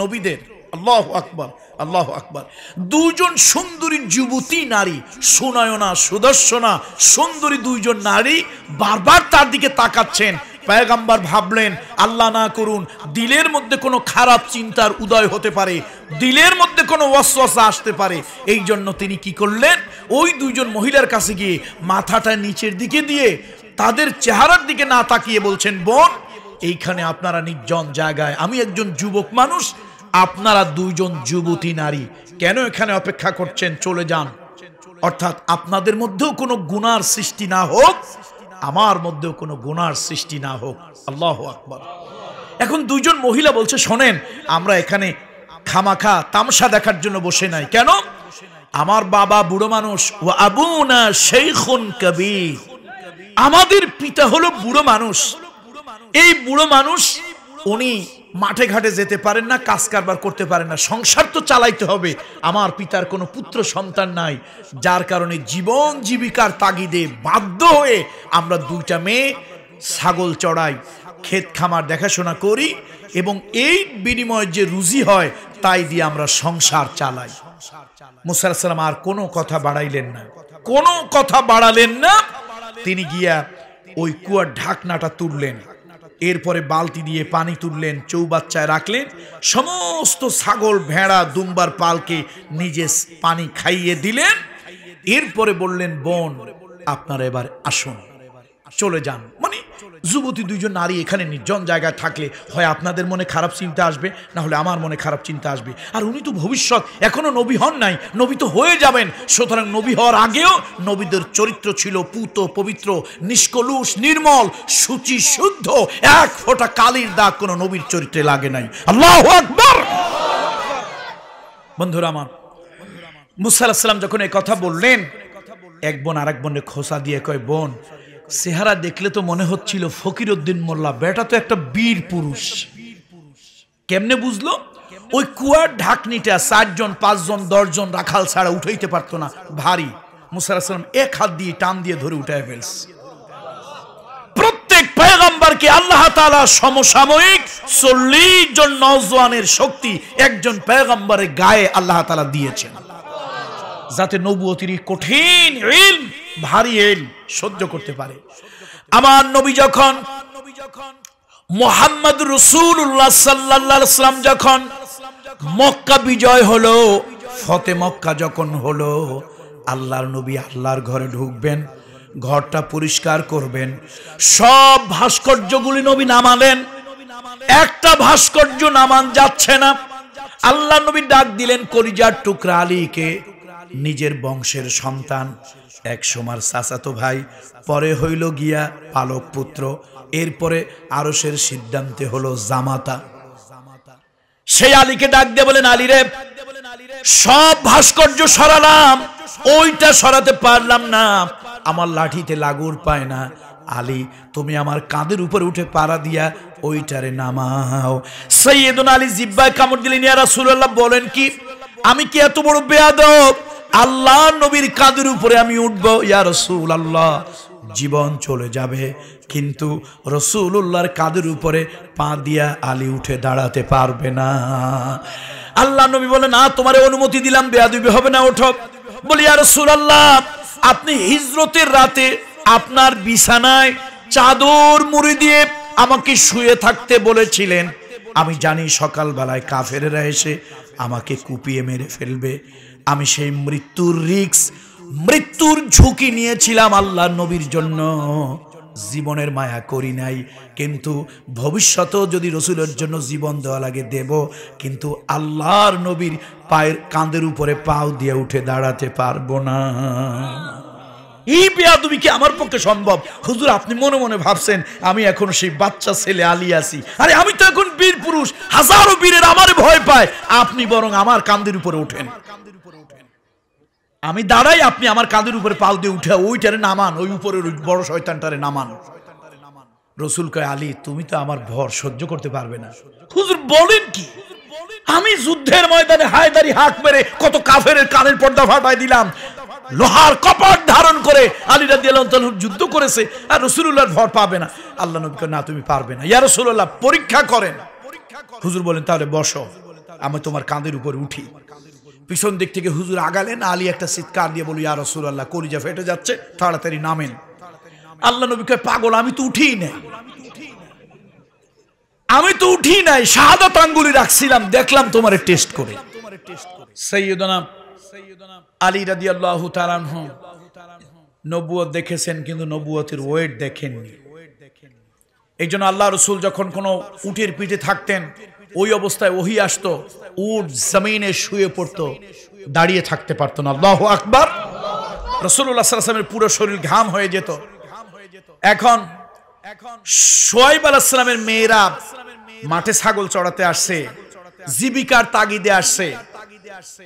নবীদের আল্লাহ আকবার আল্লাহ আকবার দুজন সুন্দরী যুবতী নারী সুনায়না সুদর্শনা সুন্দরী দুইজন নারী বারবার তার দিকে তাকাচ্ছেন পায়গাম্বার ভাবলেন আল্লাহ না করুন দিলের মধ্যে কোনো খারাপ চিন্তার উদয় হতে পারে দিলের মধ্যে কোনো ওয়াসওয়াসা আসতে পারে এই জন্য তিনি কি করলেন ওই দুইজন মহিলার কাছে গিয়ে মাথাটা নিচের দিকে দিয়ে তাদের চেহারার দিকে না তাকিয়ে বলছেন বোন এইখানে আপনারা নির্জন জায়গায় আমি একজন যুবক মানুষ আপনারা দুইজন যুবতী নারী কেন এখানে অপেক্ষা করছেন চলে যান অর্থাৎ আপনাদের মধ্যেও কোনো গুনার সৃষ্টি না হোক আমার মধ্যেও কোনো গুনার সৃষ্টি না হোক আল্লাহ আকবর এখন দুইজন মহিলা বলছে শোনেন আমরা এখানে খামাখা তামসা দেখার জন্য বসে নাই কেন আমার বাবা বুড়ো মানুষ ও আবু না সেই কবি আমাদের পিতা হলো বুড়ো মানুষ এই বুড়ো মানুষ উনি মাঠে ঘাটে যেতে পারেন না কাজ কারবার করতে পারেন না সংসার তো চালাইতে হবে আমার পিতার কোনো পুত্র সন্তান নাই যার কারণে জীবন জীবিকার তাগিদে বাধ্য হয়ে আমরা দুইটা মেয়ে ছাগল চড়াই ক্ষেত খামার দেখাশোনা করি এবং এই বিনিময়ে যে রুজি হয় তাই দিয়ে আমরা সংসার চালাই সালাম আর কোনো কথা বাড়াইলেন না কোনো কথা বাড়ালেন না তিনি গিয়া ওই কুয়ার ঢাকনাটা তুললেন এরপরে বালতি দিয়ে পানি তুললেন চৌবাচ্চায় রাখলেন সমস্ত ছাগল ভেড়া দুম্বার পালকে নিজে পানি খাইয়ে দিলেন এরপরে বললেন বোন আপনারা এবার আসুন চলে যান মানে যুবতী দুইজন নারী এখানে নির্জন জায়গায় থাকলে হয় আপনাদের মনে খারাপ চিন্তা আসবে না হলে আমার মনে খারাপ চিন্তা আসবে আর উনি তো ভবিষ্যৎ এখনও নবী হন নাই নবী তো হয়ে যাবেন সুতরাং নবী হওয়ার আগেও নবীদের চরিত্র ছিল পুত পবিত্র নিষ্কলুষ নির্মল সূচি শুদ্ধ এক ফোঁটা কালির দাগ কোনো নবীর চরিত্রে লাগে নাই আল্লাহ আকবর বন্ধুরা আমার মুসাল্লাহ সাল্লাম যখন এই কথা বললেন এক বোন আর এক বোনের খোসা দিয়ে কয় বোন চেহারা দেখলে তো মনে হচ্ছিল ফকির উদ্দিন মোল্লা বেটা তো একটা বীর পুরুষ কেমনে বুঝলো ওই কুয়ার ঢাকনিটা চারজন পাঁচজন দশজন রাখাল ছাড়া উঠাইতে পারতো না ভারী মুসারাম এক হাত দিয়ে টান দিয়ে ধরে উঠে ফেলস প্রত্যেক পয়গম্বরকে আল্লাহ তালা সমসাময়িক চল্লিশ জন নজওয়ানের শক্তি একজন পয়গম্বরের গায়ে আল্লাহ তালা দিয়েছেন যাতে নবু অতিরিক্ত কঠিন ভারী এল সহ্য করতে পারে আমার নবী যখন মোহাম্মদ রসুল সাল্লাম যখন মক্কা বিজয় হলো ফতে মক্কা যখন হলো আল্লাহর নবী আল্লাহর ঘরে ঢুকবেন ঘরটা পরিষ্কার করবেন সব ভাস্কর্যগুলি নবী নামালেন একটা ভাস্কর্য নামান যাচ্ছে না আল্লাহ নবী ডাক দিলেন কলিজার টুকরা আলীকে নিজের বংশের সন্তান এক সময় চাচাতো ভাই পরে হইল গিয়া পালক পুত্র এরপরে আরসের সিদ্ধান্তে হলো জামাতা সেই আলীকে ডাক দিয়ে বলেন আলী রে সব ভাস্কর্য সরালাম ওইটা সরাতে পারলাম না আমার লাঠিতে লাগুর পায় না আলী তুমি আমার কাঁধের উপরে উঠে পাড়া দিয়া ওইটারে নামাও সৈয়দুন আলী জিব্বায় কামড় দিলেন ইয়ারা সুরাল্লাহ বলেন কি আমি কি এত বড় বেয়াদব আল্লাহ নবীর কাদের উপরে আমি উঠবো ইয়া রসুল আল্লাহ জীবন চলে যাবে কিন্তু রসুল্লাহর কাদের উপরে পা দিয়া আলী উঠে দাঁড়াতে পারবে না আল্লাহ নবী বলে না তোমার অনুমতি দিলাম বেয়াদুবি হবে না ওঠো বলি আর রসুল আল্লাহ আপনি হিজরতের রাতে আপনার বিছানায় চাদর মুড়ি দিয়ে আমাকে শুয়ে থাকতে বলেছিলেন আমি জানি সকালবেলায় কাফেরেরা এসে আমাকে কুপিয়ে মেরে ফেলবে আমি সেই মৃত্যুর রিক্স মৃত্যুর ঝুঁকি নিয়েছিলাম আল্লাহ নবীর জন্য জীবনের মায়া করি নাই কিন্তু ভবিষ্যতেও যদি রসুলের জন্য জীবন দেওয়া লাগে দেব কিন্তু আল্লাহর নবীর পায়ের কাঁধের উপরে পাও দিয়ে উঠে দাঁড়াতে পারবো না এই বেয়া তুমি কি আমার পক্ষে সম্ভব হুজুর আপনি মনে মনে ভাবছেন আমি এখন সেই বাচ্চা ছেলে আলি আছি আরে আমি তো এখন বীর পুরুষ হাজারো বীরের আমার ভয় পায় আপনি বরং আমার কান্দের উপরে ওঠেন আমি দাঁড়াই আপনি আমার কাঁধের উপরে পাল দিয়ে উঠে ওইটারে নামান ওই উপরে বড় শয়তানটারে নামান রসুল কয় আলী তুমি তো আমার ভর সহ্য করতে পারবে না হুজুর বলেন কি আমি যুদ্ধের ময়দানে হায়দারি হাঁক মেরে কত কাফের কানের পর্দা ফাটাই দিলাম লোহার কপাট ধারণ করে আলী রাজি আল্লাহ যুদ্ধ করেছে আর রাসূলুল্লাহর ভর পাবে না আল্লাহ নবী না তুমি পারবে না ইয়া রাসূলুল্লাহ পরীক্ষা করেন হুজুর বলেন তাহলে বসো আমি তোমার কাঁধের উপর উঠি পিছন দিক থেকে হুজুর আগালেন আলী একটা চিৎকার দিয়ে বলি আর রসুল আল্লাহ কলিজা ফেটে যাচ্ছে তাড়াতাড়ি নামেন আল্লাহ নবীকে পাগল আমি তো উঠি নাই আমি তো উঠি নাই শাহাদাত আঙ্গুলি রাখছিলাম দেখলাম তোমার টেস্ট করে সৈয়দনা আলী রাদি আল্লাহ তালান নবুয়ত দেখেছেন কিন্তু নবুয়তের ওয়েট দেখেননি এই জন্য আল্লাহ রসুল যখন কোনো উটের পিঠে থাকতেন ওই অবস্থায় ওহি আসতো উট জমিনে শুয়ে পড়তো দাঁড়িয়ে থাকতে পারতো না আল্লাহ আকবর রসুল্লাহ সাল্লামের পুরো শরীর ঘাম হয়ে যেত এখন সোয়াইব আলাহামের মেয়েরা মাঠে ছাগল চড়াতে আসছে জীবিকার তাগিদে আসছে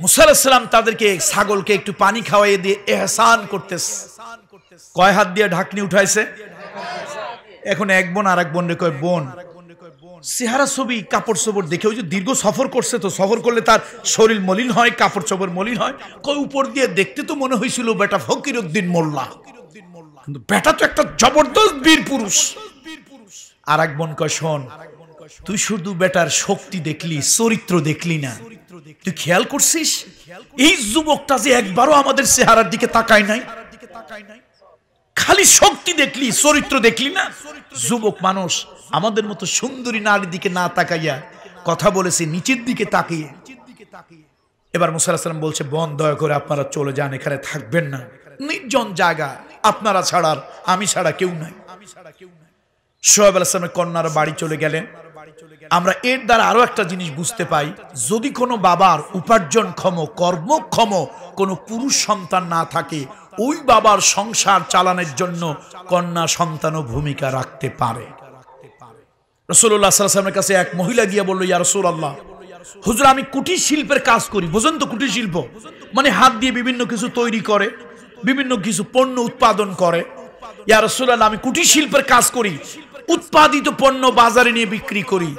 মুসাল্লাম তাদেরকে ছাগলকে একটু পানি খাওয়াই দিয়ে এহসান করতেছে কয় হাত দিয়ে ঢাকনি উঠাইছে এখন এক বোন আর এক বোন রে কয় বোন চেহারা ছবি কাপড় চোপড় দেখে ওই যে দীর্ঘ সফর করছে তো সফর করলে তার শরীর মলিন হয় কাপড় চোপড় মলিন হয় কই উপর দিয়ে দেখতে তো মনে হয়েছিল বেটা ফকির উদ্দিন মোল্লা কিন্তু বেটা তো একটা জবরদস্ত বীর পুরুষ আর এক বন শোন তুই শুধু বেটার শক্তি দেখলি চরিত্র দেখলি না তুই খেয়াল করছিস এই যুবকটা যে একবারও আমাদের চেহারার দিকে তাকায় নাই তাকায় নাই খালি শক্তি দেখলি চরিত্র দেখলি না যুবক মানুষ আমাদের মতো সুন্দরী নারীর দিকে না তাকাইয়া কথা বলেছে নিচের দিকে তাকিয়ে এবার মুসাল্লাম বলছে বন দয়া করে আপনারা চলে যান এখানে থাকবেন না নির্জন জায়গা আপনারা ছাড়ার আমি ছাড়া কেউ নাই আমি ছাড়া কেউ সোহেব আলাহামের কন্যারা বাড়ি চলে গেলেন আমরা এর দ্বারা আরো একটা জিনিস বুঝতে পাই যদি কোনো বাবার উপার্জনক্ষম কর্মক্ষম কোনো পুরুষ সন্তান না থাকে ওই বাবার সংসার চালানোর জন্য কন্যা সন্তানও ভূমিকা রাখতে পারে রসুল্লাহ কাছে এক মহিলা গিয়ে বললো ইয়া রসুল আল্লাহ হুজুর আমি কুটির শিল্পের কাজ করি বুঝুন তো কুটির শিল্প মানে হাত দিয়ে বিভিন্ন কিছু তৈরি করে বিভিন্ন কিছু পণ্য উৎপাদন করে ইয়া রসুল্লাহ আমি কুটির শিল্পের কাজ করি উৎপাদিত পণ্য বাজারে নিয়ে বিক্রি করি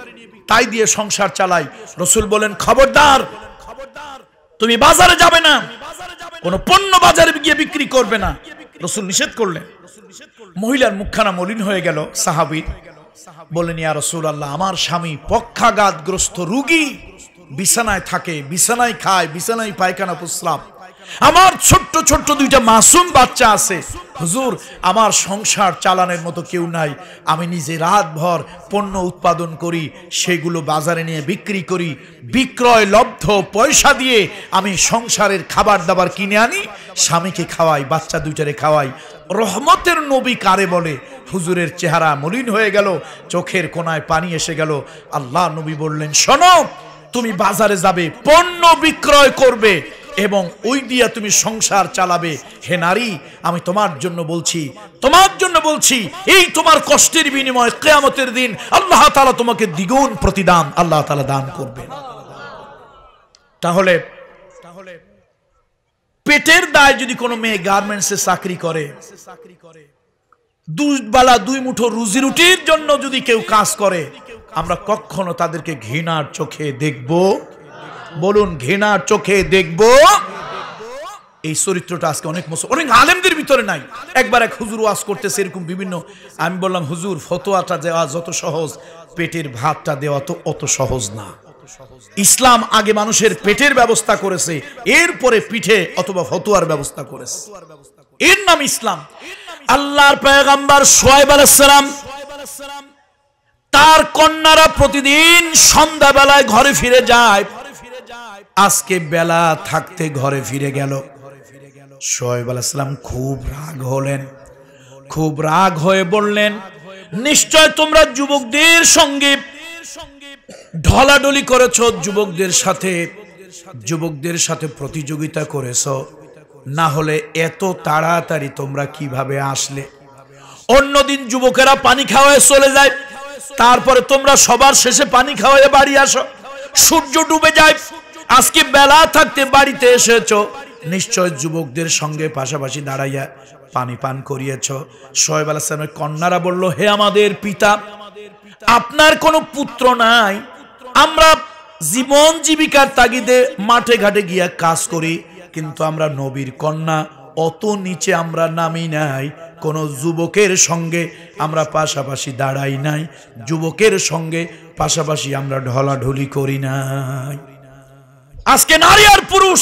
তাই দিয়ে সংসার চালাই রসুল বলেন খবরদার খবরদার তুমি বাজারে যাবে না কোনো পণ্য বাজারে গিয়ে বিক্রি করবে না রসুল নিষেধ করলেন মহিলার মুখখানা মলিন হয়ে গেল সাহাবি বলেন ইয়া রসুল আল্লাহ আমার স্বামী পক্ষাঘাতগ্রস্ত রুগী বিছানায় থাকে বিছানায় খায় বিছানায় পায়খানা প্রস্রাব আমার ছোট্ট ছোট্ট দুইটা মাসুম বাচ্চা আছে হুজুর আমার সংসার চালানোর মতো কেউ নাই আমি নিজে রাতভর পণ্য উৎপাদন করি সেগুলো বাজারে নিয়ে বিক্রি করি বিক্রয় লব্ধ পয়সা দিয়ে আমি সংসারের খাবার দাবার কিনে আনি স্বামীকে খাওয়াই বাচ্চা দুইটারে খাওয়াই রহমতের নবী কারে বলে হুজুরের চেহারা মলিন হয়ে গেল চোখের কোনায় পানি এসে গেল আল্লাহ নবী বললেন শোনো তুমি বাজারে যাবে পণ্য বিক্রয় করবে এবং ওই দিয়া তুমি সংসার চালাবে হে নারী আমি তোমার জন্য বলছি তোমার জন্য বলছি এই তোমার কষ্টের বিনিময় কেয়ামতের দিন আল্লাহ তালা তোমাকে দ্বিগুণ প্রতিদান আল্লাহ তালা দান করবে তাহলে তাহলে পেটের দায় যদি কোনো মেয়ে গার্মেন্টসে চাকরি করে চাকরি করে দুবেলা দুই মুঠো রুজি রুটির জন্য যদি কেউ কাজ করে আমরা কখনো তাদেরকে ঘৃণার চোখে দেখবো বলুন ঘৃণা চোখে দেখব এই চরিত্রটা আজকে অনেক অনেক আলেমদের ভিতরে নাই একবার এক হুজুর ওয়াজ করতে সেরকম বিভিন্ন আমি বললাম হুজুর ফতোয়াটা দেওয়া যত সহজ পেটের ভাতটা দেওয়া তো অত সহজ না ইসলাম আগে মানুষের পেটের ব্যবস্থা করেছে এরপরে পিঠে অথবা ফতোয়ার ব্যবস্থা করেছে এর নাম ইসলাম আল্লাহর পয়গাম্বার সোয়াইব আলাইসালাম তার কন্যারা প্রতিদিন সন্ধ্যাবেলায় ঘরে ফিরে যায় আজকে বেলা থাকতে ঘরে ফিরে গেল সোহেব আলাইসালাম খুব রাগ হলেন খুব রাগ হয়ে বললেন নিশ্চয় তোমরা যুবকদের সঙ্গে ঢলাডলি করেছ যুবকদের সাথে যুবকদের সাথে প্রতিযোগিতা করেছ না হলে এত তাড়াতাড়ি তোমরা কিভাবে আসলে অন্যদিন যুবকেরা পানি খাওয়ায় চলে যায় তারপরে তোমরা সবার শেষে পানি খাওয়ায় বাড়ি আসো সূর্য ডুবে যায় আজকে বেলা থাকতে বাড়িতে এসেছ নিশ্চয় যুবকদের সঙ্গে পাশাপাশি দাঁড়াইয়া পানি পান করিয়েছ সোহেব আলাহামের কন্যারা বলল হে আমাদের পিতা আপনার কোনো পুত্র নাই আমরা জীবন জীবিকার তাগিদে মাঠে ঘাটে গিয়া কাজ করি কিন্তু আমরা নবীর কন্যা অত নিচে আমরা নামি নাই কোন যুবকের সঙ্গে আমরা পাশাপাশি দাঁড়াই নাই যুবকের সঙ্গে পাশাপাশি আমরা ঢলাঢলি করি নাই আজকে নারী আর পুরুষ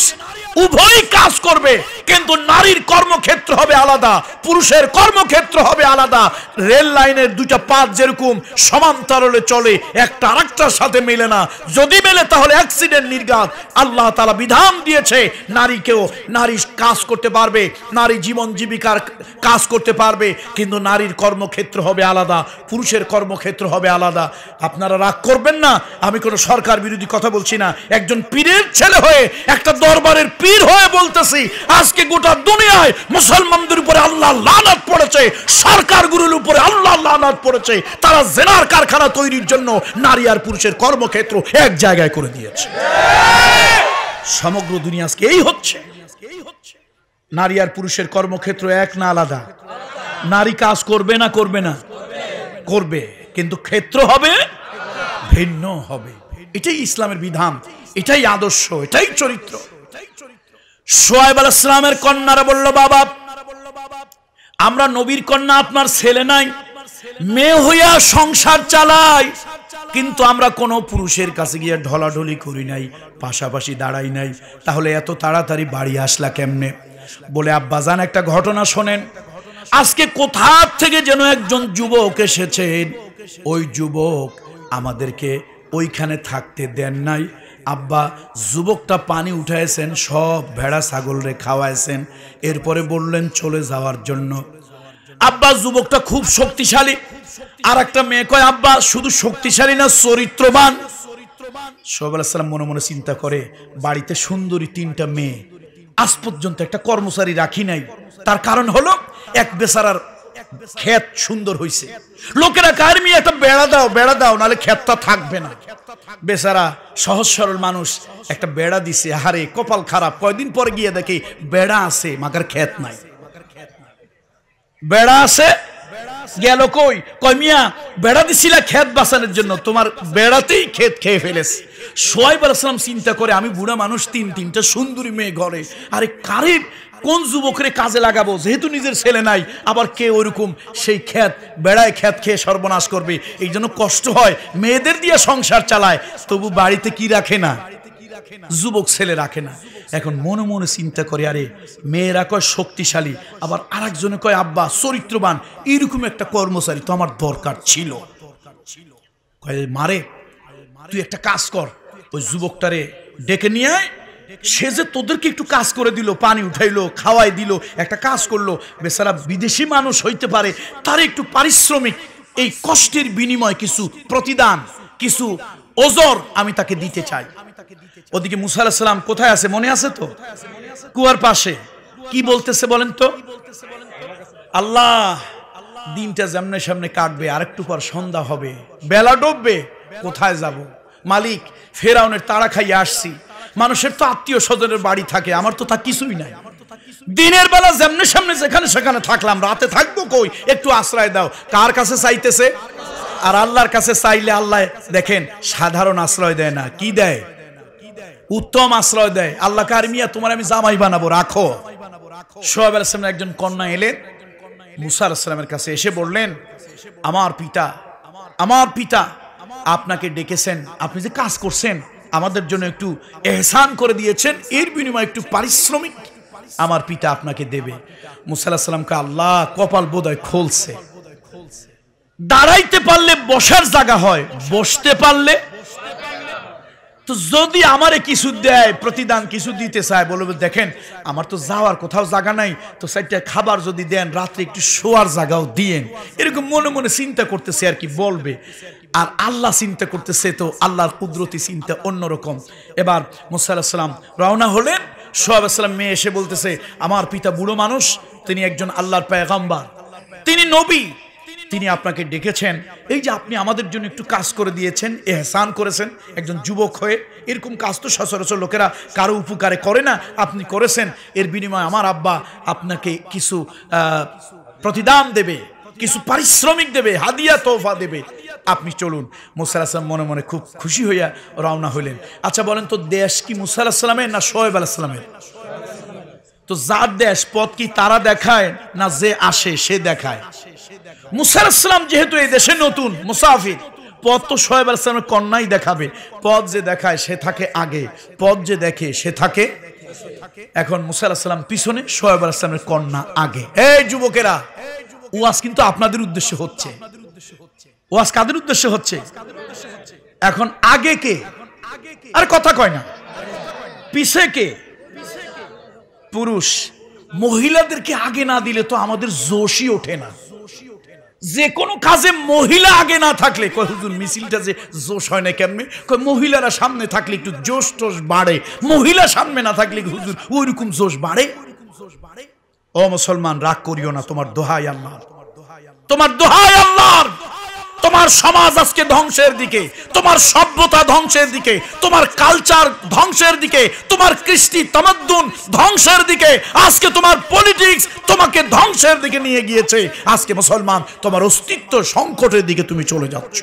উভয় কাজ করবে কিন্তু নারীর কর্মক্ষেত্র হবে আলাদা পুরুষের কর্মক্ষেত্র হবে আলাদা রেল লাইনের দুটা পাত যেরকম সমান্তরালে চলে একটা আরেকটার সাথে মেলে না যদি মেলে তাহলে অ্যাক্সিডেন্ট নির্গাত আল্লাহ তালা বিধান দিয়েছে নারীকেও নারী কাজ করতে পারবে নারী জীবন জীবিকার কাজ করতে পারবে কিন্তু নারীর কর্মক্ষেত্র হবে আলাদা পুরুষের কর্মক্ষেত্র হবে আলাদা আপনারা রাগ করবেন না আমি কোনো সরকার বিরোধী কথা বলছি না একজন পীরের ছেলে হয়ে একটা দরবারের পীর দলিল হয়ে বলতেছি আজকে গোটা দুনিয়ায় মুসলমানদের উপরে আল্লাহ লানাত পড়েছে সরকার গুরুর উপরে আল্লাহ লানাত পড়েছে তারা জেনার কারখানা তৈরির জন্য নারী আর পুরুষের কর্মক্ষেত্র এক জায়গায় করে দিয়েছে সমগ্র দুনিয়া আজকে এই হচ্ছে নারী আর পুরুষের কর্মক্ষেত্র এক না আলাদা নারী কাজ করবে না করবে না করবে কিন্তু ক্ষেত্র হবে ভিন্ন হবে এটাই ইসলামের বিধান এটাই আদর্শ এটাই চরিত্র সোয়াইব আল ইসলামের কন্যারা বলল বাবা আমরা নবীর কন্যা আপনার ছেলে নাই মেয়ে হইয়া সংসার চালাই কিন্তু আমরা কোনো পুরুষের কাছে গিয়ে ঢলাঢলি করি নাই পাশাপাশি দাঁড়াই নাই তাহলে এত তাড়াতাড়ি বাড়ি আসলা কেমনে বলে আব্বাজান একটা ঘটনা শোনেন আজকে কোথা থেকে যেন একজন যুবক এসেছেন ওই যুবক আমাদেরকে ওইখানে থাকতে দেন নাই আব্বা যুবকটা পানি উঠাইছেন সব ভেড়া ছাগল রে খাওয়াইছেন এরপরে বললেন চলে যাওয়ার জন্য আব্বা যুবকটা খুব শক্তিশালী আর একটা মেয়ে কয় আব্বা শুধু শক্তিশালী না চরিত্রবান সবাই মনে মনে চিন্তা করে বাড়িতে সুন্দরী তিনটা মেয়ে আজ পর্যন্ত একটা কর্মচারী রাখি নাই তার কারণ হলো এক বেচারার ক্ষেত সুন্দর হইছে লোকেরা কার মিয়া একটা বেড়া দাও বেড়া দাও নাহলে ক্ষেতটা থাকবে না বেচারা সহজ সরল মানুষ একটা বেড়া দিছে হারে কপাল খারাপ কয়দিন পরে গিয়ে দেখে বেড়া আছে মাগার ক্ষেত নাই বেড়া আছে গেল কই কমিয়া বেড়া দিছিলা ক্ষেত বাঁচানোর জন্য তোমার বেড়াতেই ক্ষেত খেয়ে ফেলেছে সোয়াইব আলাইসালাম চিন্তা করে আমি বুড়া মানুষ তিন তিনটা সুন্দরী মেয়ে ঘরে আরে কারের কোন যুবকরে কাজে লাগাবো যেহেতু নিজের ছেলে নাই আবার কে ওইরকম সেই খ্যাত বেড়ায় খ্যাত খেয়ে সর্বনাশ করবে এই জন্য কষ্ট হয় মেয়েদের দিয়ে সংসার চালায় তবু বাড়িতে কি রাখে না যুবক ছেলে রাখে না এখন মনে মনে চিন্তা করে আরে মেয়েরা কয় শক্তিশালী আবার আর একজনে কয় আব্বা চরিত্রবান এইরকম একটা কর্মচারী তো আমার দরকার ছিল কয় মারে তুই একটা কাজ কর ওই যুবকটারে ডেকে নিয়ে আয় সে যে তোদেরকে একটু কাজ করে দিল পানি উঠাইলো খাওয়াই দিল একটা কাজ করলো বেচারা বিদেশি মানুষ হইতে পারে তার একটু পারিশ্রমিক এই কষ্টের বিনিময় কিছু প্রতিদান কিছু ওজর আমি তাকে দিতে চাই ওদিকে মুসাল সালাম কোথায় আছে মনে আছে তো কুয়ার পাশে কি বলতেছে বলেন তো আল্লাহ দিনটা যেমনে সামনে কাটবে আরেকটু পর সন্ধ্যা হবে বেলা ডুববে কোথায় যাব মালিক ফেরাউনের তাড়া খাইয়ে আসছি মানুষের তো আত্মীয় স্বজনের বাড়ি থাকে আমার তো তা কিছুই নাই দিনের বেলা যেমনি সামনে যেখানে সেখানে থাকলাম রাতে থাকবো কই একটু আশ্রয় দাও কার কাছে চাইতেছে আর আল্লাহর কাছে চাইলে আল্লাহ দেখেন সাধারণ আশ্রয় দেয় না কি দেয় উত্তম আশ্রয় দেয় আল্লাহ কার মিয়া তোমার আমি জামাই বানাবো রাখো সোহাব আলাইসলামের একজন কন্যা এলেন মুসার আলাইসলামের কাছে এসে বললেন আমার পিতা আমার পিতা আপনাকে ডেকেছেন আপনি যে কাজ করছেন আমাদের জন্য একটু এহসান করে দিয়েছেন এর বিনিময়ে একটু পারিশ্রমিক আমার পিতা আপনাকে দেবে মুসাল্লাহ সাল্লামকে আল্লাহ কপাল বোধয় খোলছে দাঁড়াইতে পারলে বসার জায়গা হয় বসতে পারলে তো যদি আমারে কিছু দেয় প্রতিদান কিছু দিতে চায় বলবে দেখেন আমার তো যাওয়ার কোথাও জায়গা নাই তো সাইডটা খাবার যদি দেন রাত্রে একটু শোয়ার জায়গাও দিয়েন এরকম মনে মনে চিন্তা করতেছে আর কি বলবে আর আল্লাহ চিন্তা করতেছে তো আল্লাহর কুদরতি চিন্তা অন্যরকম এবার মুসাল্লাহাম রওনা হলেন সোহাবাম মেয়ে এসে বলতেছে আমার পিতা বুড়ো মানুষ তিনি একজন আল্লাহর পায়গাম্বার তিনি নবী তিনি আপনাকে ডেকেছেন এই যে আপনি আমাদের জন্য একটু কাজ করে দিয়েছেন এহসান করেছেন একজন যুবক হয়ে এরকম কাজ তো সচরাচর লোকেরা কারো উপকারে করে না আপনি করেছেন এর বিনিময়ে আমার আব্বা আপনাকে কিছু প্রতিদান দেবে কিছু পারিশ্রমিক দেবে হাদিয়া তোফা দেবে আপনি চলুন মুসাল্লাহাম মনে মনে খুব খুশি হইয়া রওনা হইলেন আচ্ছা বলেন তো দেশ কি মুসাল্লাহ সাল্লামের না সোহেব আলাহিসামের তো যার দেশ পথ কি তারা দেখায় না যে আসে সে দেখায় মুসাল্লাহাম যেহেতু এই দেশে নতুন মুসাফির পথ তো সোহেব আলাহামের কন্যাই দেখাবে পথ যে দেখায় সে থাকে আগে পথ যে দেখে সে থাকে এখন মুসাল্লাহাম পিছনে সোহেব আলাহামের কন্যা আগে এই যুবকেরা ও আজ কিন্তু আপনাদের উদ্দেশ্য হচ্ছে ওয়াজ কাদের উদ্দেশ্য হচ্ছে এখন আগে কে আর কথা কয় না পিছে কে পুরুষ মহিলাদেরকে আগে না দিলে তো আমাদের জোশই ওঠে না যে কোনো কাজে মহিলা আগে না থাকলে কয় হুজুর মিছিলটা যে জোশ হয় না কেমনে কয় মহিলারা সামনে থাকলে একটু জোশ টোশ বাড়ে মহিলা সামনে না থাকলে হুজুর ওইরকম জোশ বাড়ে ও মুসলমান রাগ করিও না তোমার দোহাই আল্লাহ তোমার দোহাই আল্লাহ তোমার সমাজ আজকে ধ্বংসের দিকে তোমার সভ্যতা ধ্বংসের দিকে তোমার কালচার ধ্বংসের দিকে তোমার কৃষ্টি তমদ্দুন ধ্বংসের দিকে আজকে তোমার পলিটিক্স তোমাকে ধ্বংসের দিকে নিয়ে গিয়েছে আজকে মুসলমান তোমার অস্তিত্ব সংকটের দিকে তুমি চলে যাচ্ছ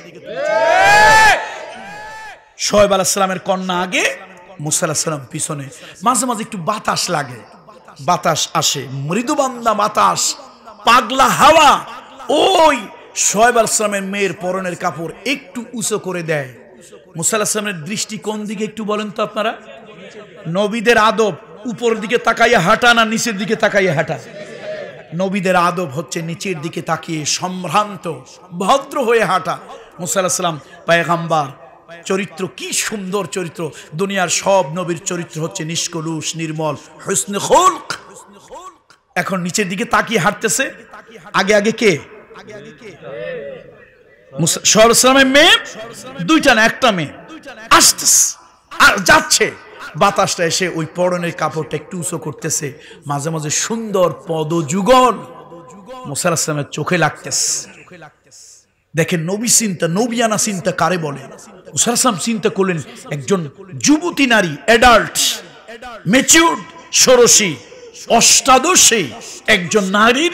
শোয়েব আলাহিসামের কন্যা আগে মুসাল্লাহাম পিছনে মাঝে মাঝে একটু বাতাস লাগে বাতাস আসে মৃদুবান্ধা বাতাস পাগলা হাওয়া ওই শোয়েব আসলামের মেয়ের পরনের কাপড় একটু উঁচু করে দেয় মুসাল্লাহামের দৃষ্টি কোন দিকে একটু বলেন তো আপনারা নবীদের আদব উপর দিকে তাকাইয়া হাঁটা না নিচের দিকে তাকাইয়া হাঁটা নবীদের আদব হচ্ছে নিচের দিকে তাকিয়ে সম্ভ্রান্ত ভদ্র হয়ে হাঁটা মুসাল্লাহাম পায়গাম্বার চরিত্র কি সুন্দর চরিত্র দুনিয়ার সব নবীর চরিত্র হচ্ছে নিষ্কলুষ নির্মল হোল এখন নিচের দিকে তাকিয়ে হাঁটতেছে আগে আগে কে যাচ্ছে বাতাসটা এসে ওই পরনের কাপড়টা একটু উঁচু করতেছে মাঝে মাঝে সুন্দর পদযুগল চোখে লাগতেছে দেখেন নবী চিন্তা নবিয়ানা চিন্তা কারে বলে চিন্তা করলেন একজন যুবতী নারী অ্যাডাল্ট মেচিউর্ড ষোড়শী অষ্টাদশী একজন নারীর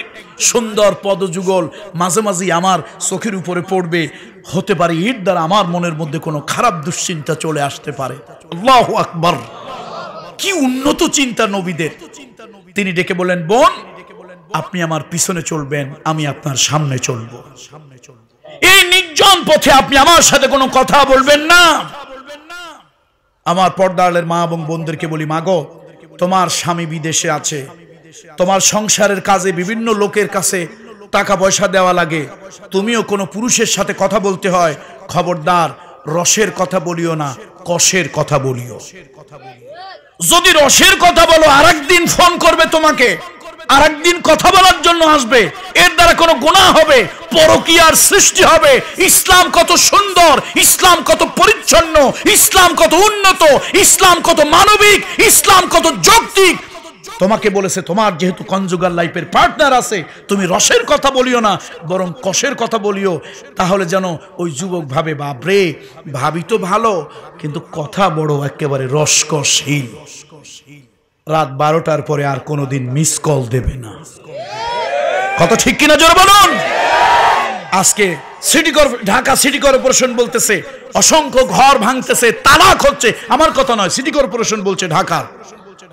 সুন্দর পদযুগল মাঝে মাঝে আমার চোখের উপরে পড়বে হতে পারে ইট দ্বারা আমার মনের মধ্যে কোনো খারাপ দুশ্চিন্তা চলে আসতে পারে আল্লাহ আকবর কি উন্নত চিন্তা নবীদের তিনি ডেকে বলেন বোন আপনি আমার পিছনে চলবেন আমি আপনার সামনে চলব সামনে চলবো এই নির্জন পথে আপনি আমার সাথে কোনো কথা বলবেন না আমার পর্দালের মা এবং বোনদেরকে বলি মাগো তোমার স্বামী বিদেশে আছে তোমার সংসারের কাজে বিভিন্ন লোকের কাছে টাকা পয়সা দেওয়া লাগে তুমিও কোনো পুরুষের সাথে কথা বলতে হয় খবরদার রসের কথা বলিও না কষের কথা বলিও যদি রসের কথা বলো আর একদিন ফোন করবে তোমাকে আর একদিন কথা বলার জন্য আসবে এর দ্বারা কোনো গোনা হবে পরকিয়ার সৃষ্টি হবে ইসলাম কত সুন্দর ইসলাম কত পরিচ্ছন্ন ইসলাম কত উন্নত ইসলাম কত মানবিক ইসলাম কত যৌক্তিক তোমাকে বলেছে তোমার যেহেতু কনজুগাল লাইফের পার্টনার আছে তুমি রসের কথা বলিও না বরং কষের কথা বলিও তাহলে যেন ওই যুবক ভাবে বাপরে ভাবি তো ভালো কিন্তু কথা বড় একেবারে রসকসহীন রাত বারোটার পরে আর কোনোদিন মিস কল দেবে না কত ঠিক কিনা জোর বলুন আজকে সিটি ঢাকা সিটি কর্পোরেশন বলতেছে অসংখ্য ঘর ভাঙতেছে তালাক হচ্ছে আমার কথা নয় সিটি কর্পোরেশন বলছে ঢাকার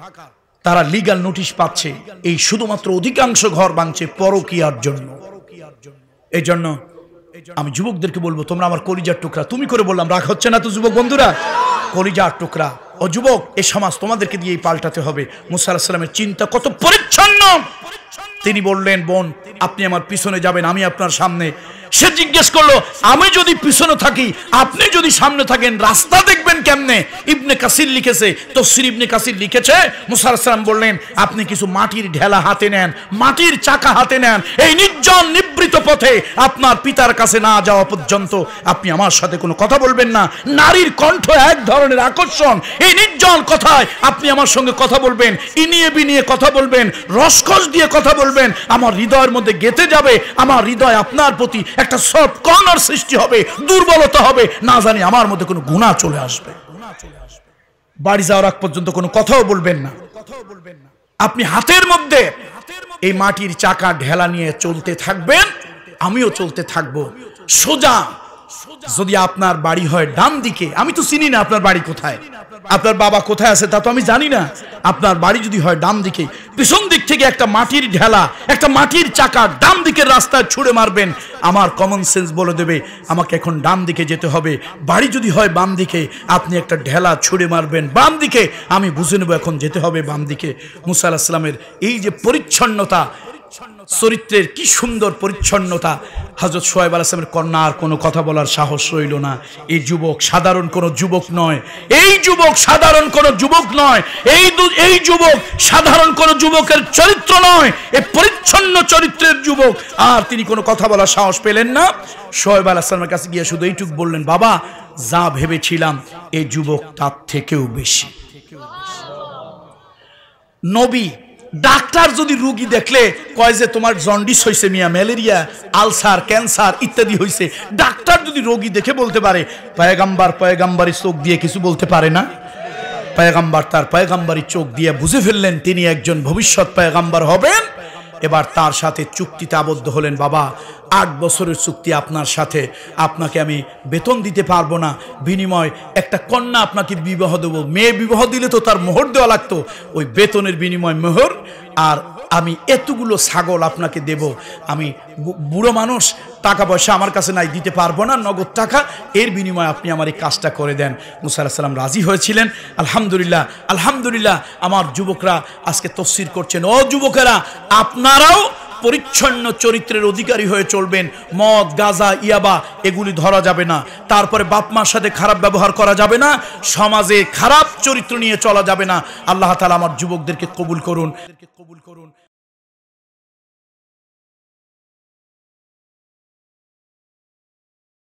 ঢাকার তারা লিগাল নোটিশ পাচ্ছে এই শুধুমাত্র অধিকাংশ ঘর ভাঙছে পরকিয়ার জন্য এই জন্য আমি যুবকদেরকে বলবো তোমরা আমার কলিজার টুকরা তুমি করে বললাম রাগ হচ্ছে না তো যুবক বন্ধুরা কলিজার টুকরা ও যুবক এ সমাজ তোমাদেরকে দিয়েই পাল্টাতে হবে মুসাল্লামের চিন্তা কত পরিচ্ছন্ন তিনি বললেন বোন আপনি আমার পিছনে যাবেন আমি আপনার সামনে সে জিজ্ঞেস করলো আমি যদি পিছনে থাকি আপনি যদি সামনে থাকেন রাস্তাতে দেখবেন কেমনে ইবনে কাসির লিখেছে তো ইবনে কাসির লিখেছে মুসারসালাম বললেন আপনি কিছু মাটির ঢেলা হাতে নেন মাটির চাকা হাতে নেন এই নির্জন নিবৃত পথে আপনার পিতার কাছে না যাওয়া পর্যন্ত আপনি আমার সাথে কোনো কথা বলবেন না নারীর কণ্ঠ এক ধরনের আকর্ষণ এই নির্জন কথায় আপনি আমার সঙ্গে কথা বলবেন ইনিয়ে বিনিয়ে কথা বলবেন রসকস দিয়ে কথা বলবেন আমার হৃদয়ের মধ্যে গেতে যাবে আমার হৃদয় আপনার প্রতি একটা সফট কর্নার সৃষ্টি হবে দুর্বলতা হবে না জানি আমার মধ্যে কোনো গুণা চলে আসবে বাড়ি যাওয়ার আগ পর্যন্ত কোনো কথাও বলবেন না আপনি হাতের মধ্যে এই মাটির চাকা ঢেলা নিয়ে চলতে থাকবেন আমিও চলতে থাকবো সোজা যদি আপনার বাড়ি হয় ডান দিকে আমি তো চিনি না আপনার বাড়ি কোথায় আপনার বাবা কোথায় আছে তা তো আমি জানি না আপনার বাড়ি যদি হয় ডান দিকে পিছন দিক থেকে একটা মাটির ঢেলা একটা মাটির চাকা ডান দিকের রাস্তায় ছুঁড়ে মারবেন আমার কমন সেন্স বলে দেবে আমাকে এখন ডান দিকে যেতে হবে বাড়ি যদি হয় বাম দিকে আপনি একটা ঢেলা ছুঁড়ে মারবেন বাম দিকে আমি বুঝে নেব এখন যেতে হবে বাম দিকে মুসা এই যে পরিচ্ছন্নতা চরিত্রের কি সুন্দর পরিচ্ছন্নতা হজরত সোহেব আলাহামের কন্যা আর কোনো কথা বলার সাহস রইল না এই যুবক সাধারণ কোনো যুবক নয় এই যুবক সাধারণ কোনো যুবক নয় এই এই যুবক সাধারণ কোনো যুবকের চরিত্র নয় এ পরিচ্ছন্ন চরিত্রের যুবক আর তিনি কোনো কথা বলার সাহস পেলেন না সোহেব আলাহামের কাছে গিয়ে শুধু এইটুক বললেন বাবা যা ভেবেছিলাম এই যুবক তার থেকেও বেশি নবী ডাক্তার যদি রুগী দেখলে কয় যে তোমার জন্ডিস হয়েছে মিয়া ম্যালেরিয়া আলসার ক্যান্সার ইত্যাদি হয়েছে ডাক্তার যদি রোগী দেখে বলতে পারে পয়গাম্বার পয়গাম্বারি চোখ দিয়ে কিছু বলতে পারে না পয়গাম্বার তার পয়গাম্বারি চোখ দিয়ে বুঝে ফেললেন তিনি একজন ভবিষ্যৎ পয়গাম্বার হবেন এবার তার সাথে চুক্তিতে আবদ্ধ হলেন বাবা আট বছরের চুক্তি আপনার সাথে আপনাকে আমি বেতন দিতে পারবো না বিনিময় একটা কন্যা আপনাকে বিবাহ দেবো মেয়ে বিবাহ দিলে তো তার মোহর দেওয়া লাগতো ওই বেতনের বিনিময় মোহর আর আমি এতগুলো ছাগল আপনাকে দেব আমি বুড়ো মানুষ টাকা পয়সা আমার কাছে নাই দিতে পারবো না নগদ টাকা এর বিনিময়ে আপনি আমার এই কাজটা করে দেন মুসাল্লাহ রাজি হয়েছিলেন আলহামদুলিল্লাহ আলহামদুলিল্লাহ আমার যুবকরা আজকে তফসির করছেন ও যুবকেরা আপনারাও পরিচ্ছন্ন চরিত্রের অধিকারী হয়ে চলবেন মদ গাজা ইয়াবা এগুলি ধরা যাবে না তারপরে বাপমার সাথে খারাপ ব্যবহার করা যাবে না সমাজে খারাপ চরিত্র নিয়ে চলা যাবে না আল্লাহ তালা আমার যুবকদেরকে কবুল করুন কবুল করুন